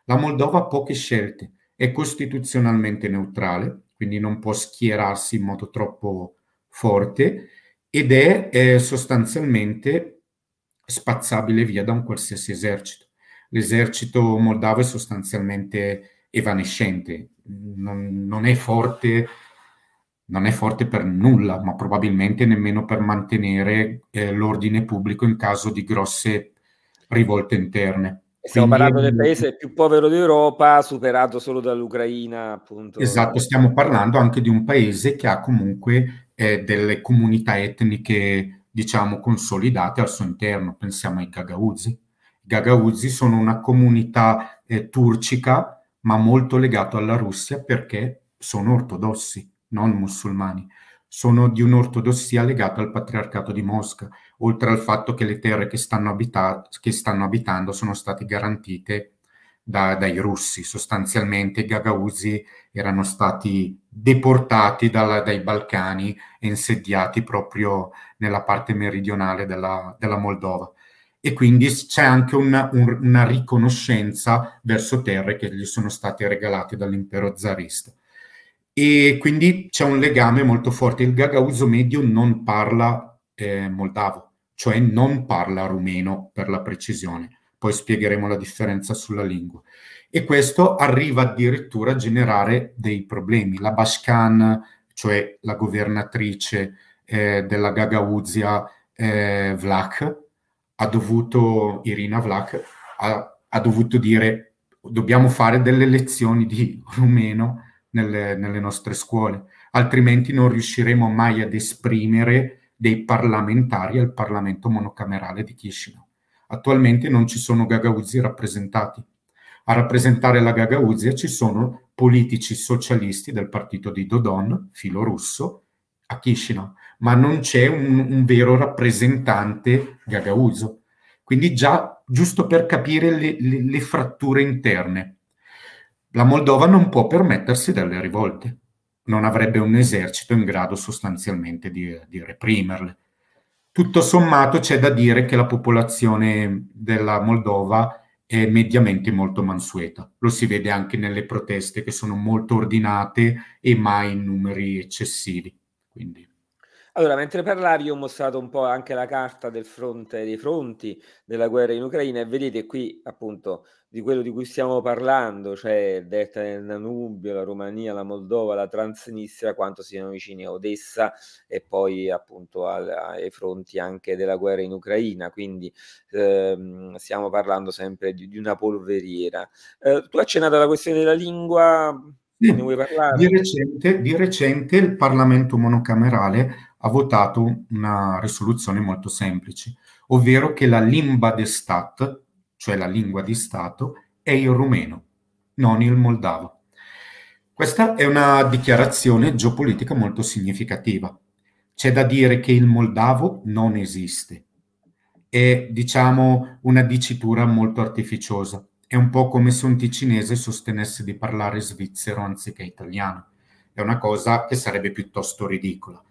La Moldova ha poche scelte, è costituzionalmente neutrale, quindi non può schierarsi in modo troppo forte ed è eh, sostanzialmente spazzabile via da un qualsiasi esercito. L'esercito moldavo è sostanzialmente evanescente, non, non, è forte, non, è forte, per nulla, ma probabilmente nemmeno per mantenere eh, l'ordine pubblico in caso di grosse rivolte interne. Stiamo Quindi, parlando del paese più povero d'Europa, superato solo dall'Ucraina, appunto. Esatto, stiamo parlando anche di un paese che ha comunque eh, delle comunità etniche diciamo, consolidate al suo interno. Pensiamo ai Gagauzi. I Gagauzi sono una comunità eh, turcica, ma molto legata alla Russia perché sono ortodossi, non musulmani. Sono di un'ortodossia legata al patriarcato di Mosca, oltre al fatto che le terre che stanno, abita- che stanno abitando sono state garantite da, dai russi. Sostanzialmente i gagauzi erano stati deportati dalla, dai Balcani e insediati proprio nella parte meridionale della, della Moldova. E quindi c'è anche una, un, una riconoscenza verso terre che gli sono state regalate dall'impero zarista. E quindi c'è un legame molto forte. Il gagauzo medio non parla eh, moldavo, cioè non parla rumeno per la precisione poi spiegheremo la differenza sulla lingua. E questo arriva addirittura a generare dei problemi. La Bashkan, cioè la governatrice eh, della Gagauzia eh, Vlach, ha dovuto, Irina Vlach, ha, ha, dovuto dire dobbiamo fare delle lezioni di rumeno nelle, nelle nostre scuole, altrimenti non riusciremo mai ad esprimere dei parlamentari al Parlamento monocamerale di Chisinau. Attualmente non ci sono gagauzi rappresentati. A rappresentare la Gagauzia ci sono politici socialisti del partito di Dodon, filo russo, a Chisinau, ma non c'è un, un, vero rappresentante gagauzo. Quindi già giusto per capire le, le, le fratture interne. La Moldova non può permettersi delle rivolte, non avrebbe un esercito in grado sostanzialmente di, di reprimerle. Tutto sommato c'è da dire che la popolazione della Moldova è mediamente molto mansueta. Lo si vede anche nelle proteste che sono molto ordinate e mai in numeri eccessivi. Quindi. Allora, mentre parlavi, ho mostrato un po' anche la carta del fronte dei fronti della guerra in Ucraina e vedete qui appunto di quello di cui stiamo parlando, cioè il delta del Danubio, la Romania, la Moldova, la Transnistria, quanto siano vicini a Odessa e poi appunto al, ai fronti anche della guerra in Ucraina. Quindi ehm, stiamo parlando sempre di, di una polveriera. Eh, tu hai accennato alla questione della lingua. Sì. Ne vuoi Di recente, di recente il Parlamento monocamerale ha votato una risoluzione molto semplice, ovvero che la limba de stat, cioè la lingua di Stato, è il rumeno, non il moldavo. Questa è una dichiarazione geopolitica molto significativa. C'è da dire che il moldavo non esiste. È, diciamo, una dicitura molto artificiosa. È un po' come se un ticinese sostenesse di parlare svizzero anziché italiano. È una cosa che sarebbe piuttosto ridicola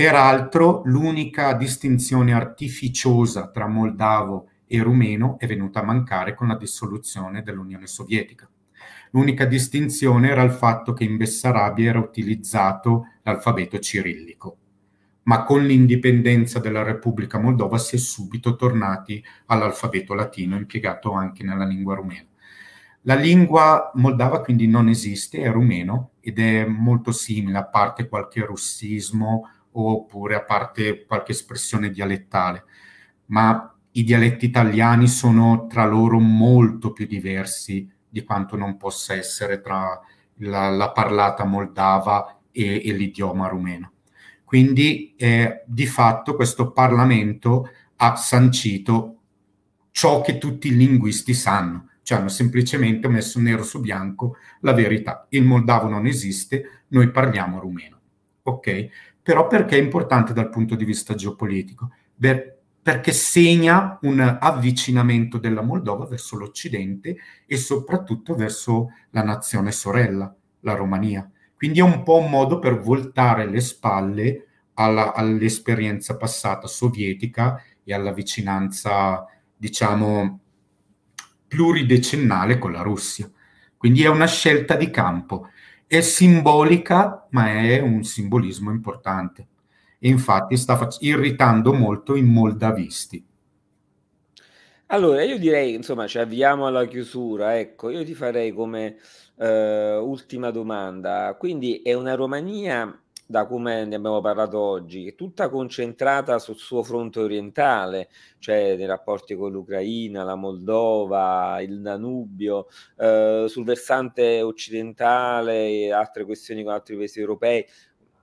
Peraltro l'unica distinzione artificiosa tra moldavo e rumeno è venuta a mancare con la dissoluzione dell'Unione Sovietica. L'unica distinzione era il fatto che in Bessarabia era utilizzato l'alfabeto cirillico, ma con l'indipendenza della Repubblica Moldova si è subito tornati all'alfabeto latino impiegato anche nella lingua rumena. La lingua moldava quindi non esiste, è rumeno ed è molto simile, a parte qualche russismo oppure a parte qualche espressione dialettale, ma i dialetti italiani sono tra loro molto più diversi di quanto non possa essere tra la, la parlata moldava e, e, l'idioma rumeno. Quindi eh, di fatto questo Parlamento ha sancito ciò che tutti i linguisti sanno, cioè hanno semplicemente messo nero su bianco la verità. Il moldavo non esiste, noi parliamo rumeno. Ok? però perché è importante dal punto di vista geopolitico? Per, perché segna un avvicinamento della Moldova verso l'Occidente e soprattutto verso la nazione sorella, la Romania. Quindi è un po' un modo per voltare le spalle all'esperienza passata sovietica e alla vicinanza, diciamo, pluridecennale con la Russia. Quindi è una scelta di campo è simbolica, ma è un simbolismo importante. E infatti sta fac- irritando molto i moldavisti. Allora, io direi, insomma, ci avviamo alla chiusura. Ecco, io ti farei come eh, ultima domanda. Quindi è una Romania da come ne abbiamo parlato oggi, è tutta concentrata sul suo fronte orientale, cioè nei rapporti con l'Ucraina, la Moldova, il Danubio, eh, sul versante occidentale, e altre questioni con altri paesi europei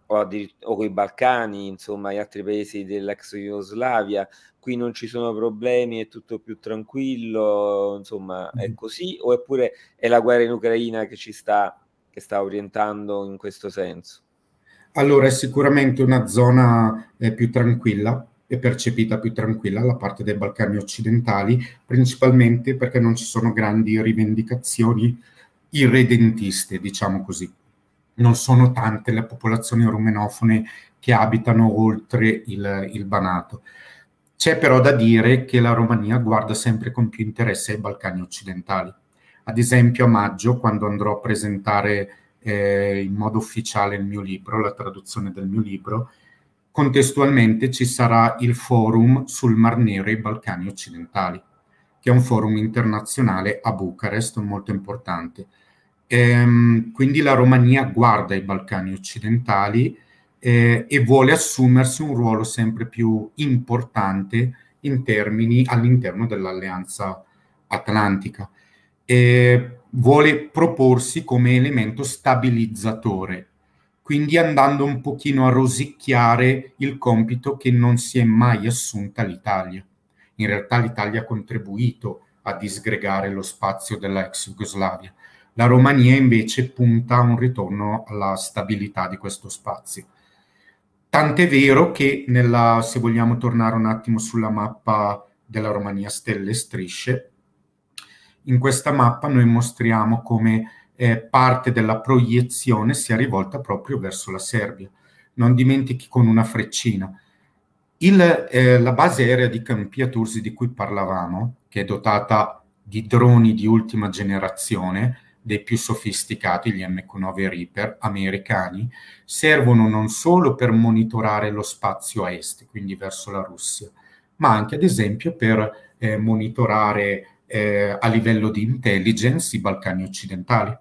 o, o con i Balcani, insomma, gli altri paesi dell'ex Jugoslavia. Qui non ci sono problemi, è tutto più tranquillo, insomma, è mm-hmm. così, oppure è la guerra in Ucraina che ci sta, che sta orientando in questo senso? Allora è sicuramente una zona eh, più tranquilla, e percepita più tranquilla la parte dei Balcani occidentali, principalmente perché non ci sono grandi rivendicazioni irredentiste, diciamo così. Non sono tante le popolazioni rumenofone che abitano oltre il, il Banato. C'è però da dire che la Romania guarda sempre con più interesse ai Balcani occidentali. Ad esempio a maggio, quando andrò a presentare eh, in modo ufficiale il mio libro, la traduzione del mio libro. Contestualmente ci sarà il forum sul Mar Nero e i Balcani occidentali, che è un forum internazionale a Bucarest molto importante. Ehm, quindi la Romania guarda i Balcani occidentali eh, e vuole assumersi un ruolo sempre più importante in termini all'interno dell'alleanza atlantica. E vuole proporsi come elemento stabilizzatore, quindi andando un pochino a rosicchiare il compito che non si è mai assunta l'Italia. In realtà l'Italia ha contribuito a disgregare lo spazio della ex Jugoslavia. La Romania invece punta a un ritorno alla stabilità di questo spazio. Tant'è vero che nella, se vogliamo tornare un attimo sulla mappa della Romania Stelle e Strisce, in questa mappa noi mostriamo come eh, parte della proiezione sia rivolta proprio verso la Serbia. Non dimentichi con una freccina. Il, eh, la base aerea di Campia Tursi di cui parlavamo, che è dotata di droni di ultima generazione, dei più sofisticati, gli MQ-9 Reaper americani, servono non solo per monitorare lo spazio a est, quindi verso la Russia, ma anche ad esempio per eh, monitorare eh, a livello di intelligence i Balcani occidentali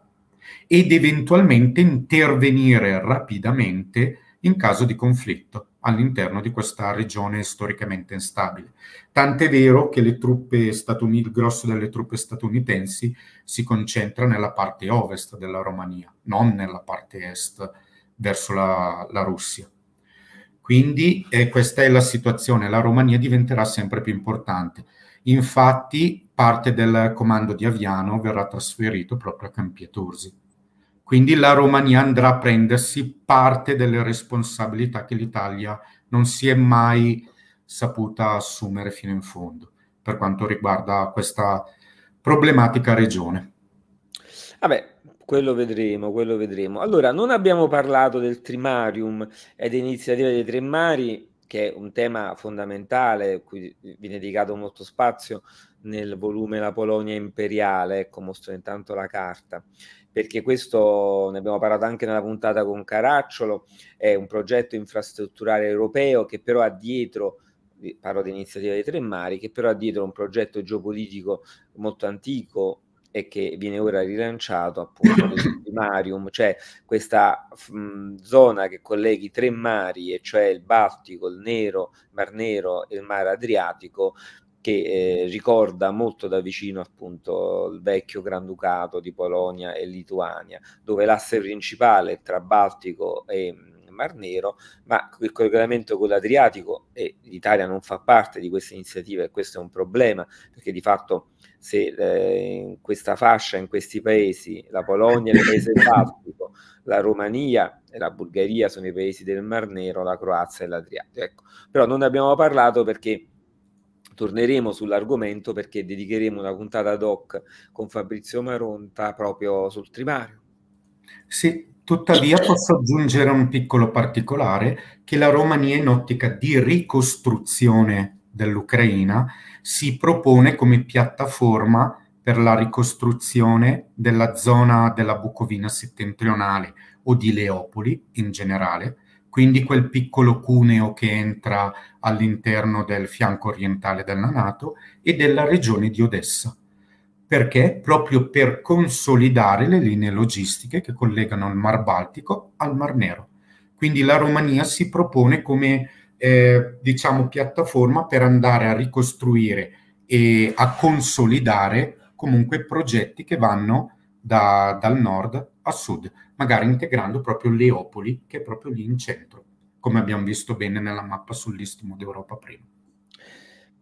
ed eventualmente intervenire rapidamente in caso di conflitto all'interno di questa regione storicamente instabile. Tant'è vero che il grosso delle truppe statunitensi si concentra nella parte ovest della Romania, non nella parte est verso la, la Russia. Quindi eh, questa è la situazione, la Romania diventerà sempre più importante. Infatti parte del comando di Aviano verrà trasferito proprio a Campietorsi. Quindi la Romania andrà a prendersi parte delle responsabilità che l'Italia non si è mai saputa assumere fino in fondo per quanto riguarda questa problematica regione. Vabbè, quello vedremo, quello vedremo. Allora, non abbiamo parlato del Trimarium ed iniziativa dei Tre Mari, che è un tema fondamentale, cui viene dedicato molto spazio nel volume La Polonia imperiale, ecco, mostro intanto la carta, perché questo, ne abbiamo parlato anche nella puntata con Caracciolo, è un progetto infrastrutturale europeo che però ha dietro parlo di iniziativa dei Tre Mari, che però ha dietro un progetto geopolitico molto antico, e che viene ora rilanciato appunto di Marium, cioè questa mh, zona che colleghi tre mari, e cioè il Baltico, il Nero, il Mar Nero e il Mar Adriatico, che eh, ricorda molto da vicino appunto il vecchio Granducato di Polonia e Lituania, dove l'asse principale tra Baltico e Mar Nero, ma il collegamento con l'Adriatico e l'Italia non fa parte di questa iniziativa e questo è un problema perché di fatto se eh, in questa fascia, in questi paesi, la Polonia il paese baltico, la Romania e la Bulgaria sono i paesi del Mar Nero, la Croazia e l'Adriatico. Ecco. Però non ne abbiamo parlato perché torneremo sull'argomento perché dedicheremo una puntata ad hoc con Fabrizio Maronta proprio sul Trimario. Sì, Tuttavia posso aggiungere un piccolo particolare che la Romania in ottica di ricostruzione dell'Ucraina si propone come piattaforma per la ricostruzione della zona della Bucovina settentrionale o di Leopoli in generale, quindi quel piccolo cuneo che entra all'interno del fianco orientale della Nato e della regione di Odessa. Perché? Proprio per consolidare le linee logistiche che collegano il Mar Baltico al Mar Nero. Quindi la Romania si propone come eh, diciamo, piattaforma per andare a ricostruire e a consolidare comunque progetti che vanno da, dal nord a sud, magari integrando proprio Leopoli, che è proprio lì in centro, come abbiamo visto bene nella mappa sull'Istmo d'Europa prima.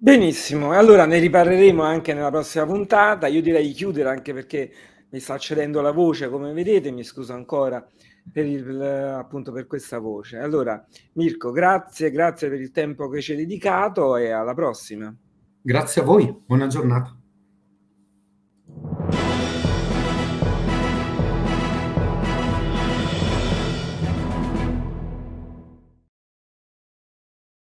Benissimo, allora ne riparleremo anche nella prossima puntata. Io direi di chiudere anche perché mi sta cedendo la voce, come vedete, mi scuso ancora per il, appunto per questa voce. Allora, Mirko, grazie, grazie per il tempo che ci hai dedicato e alla prossima. Grazie a voi, buona giornata.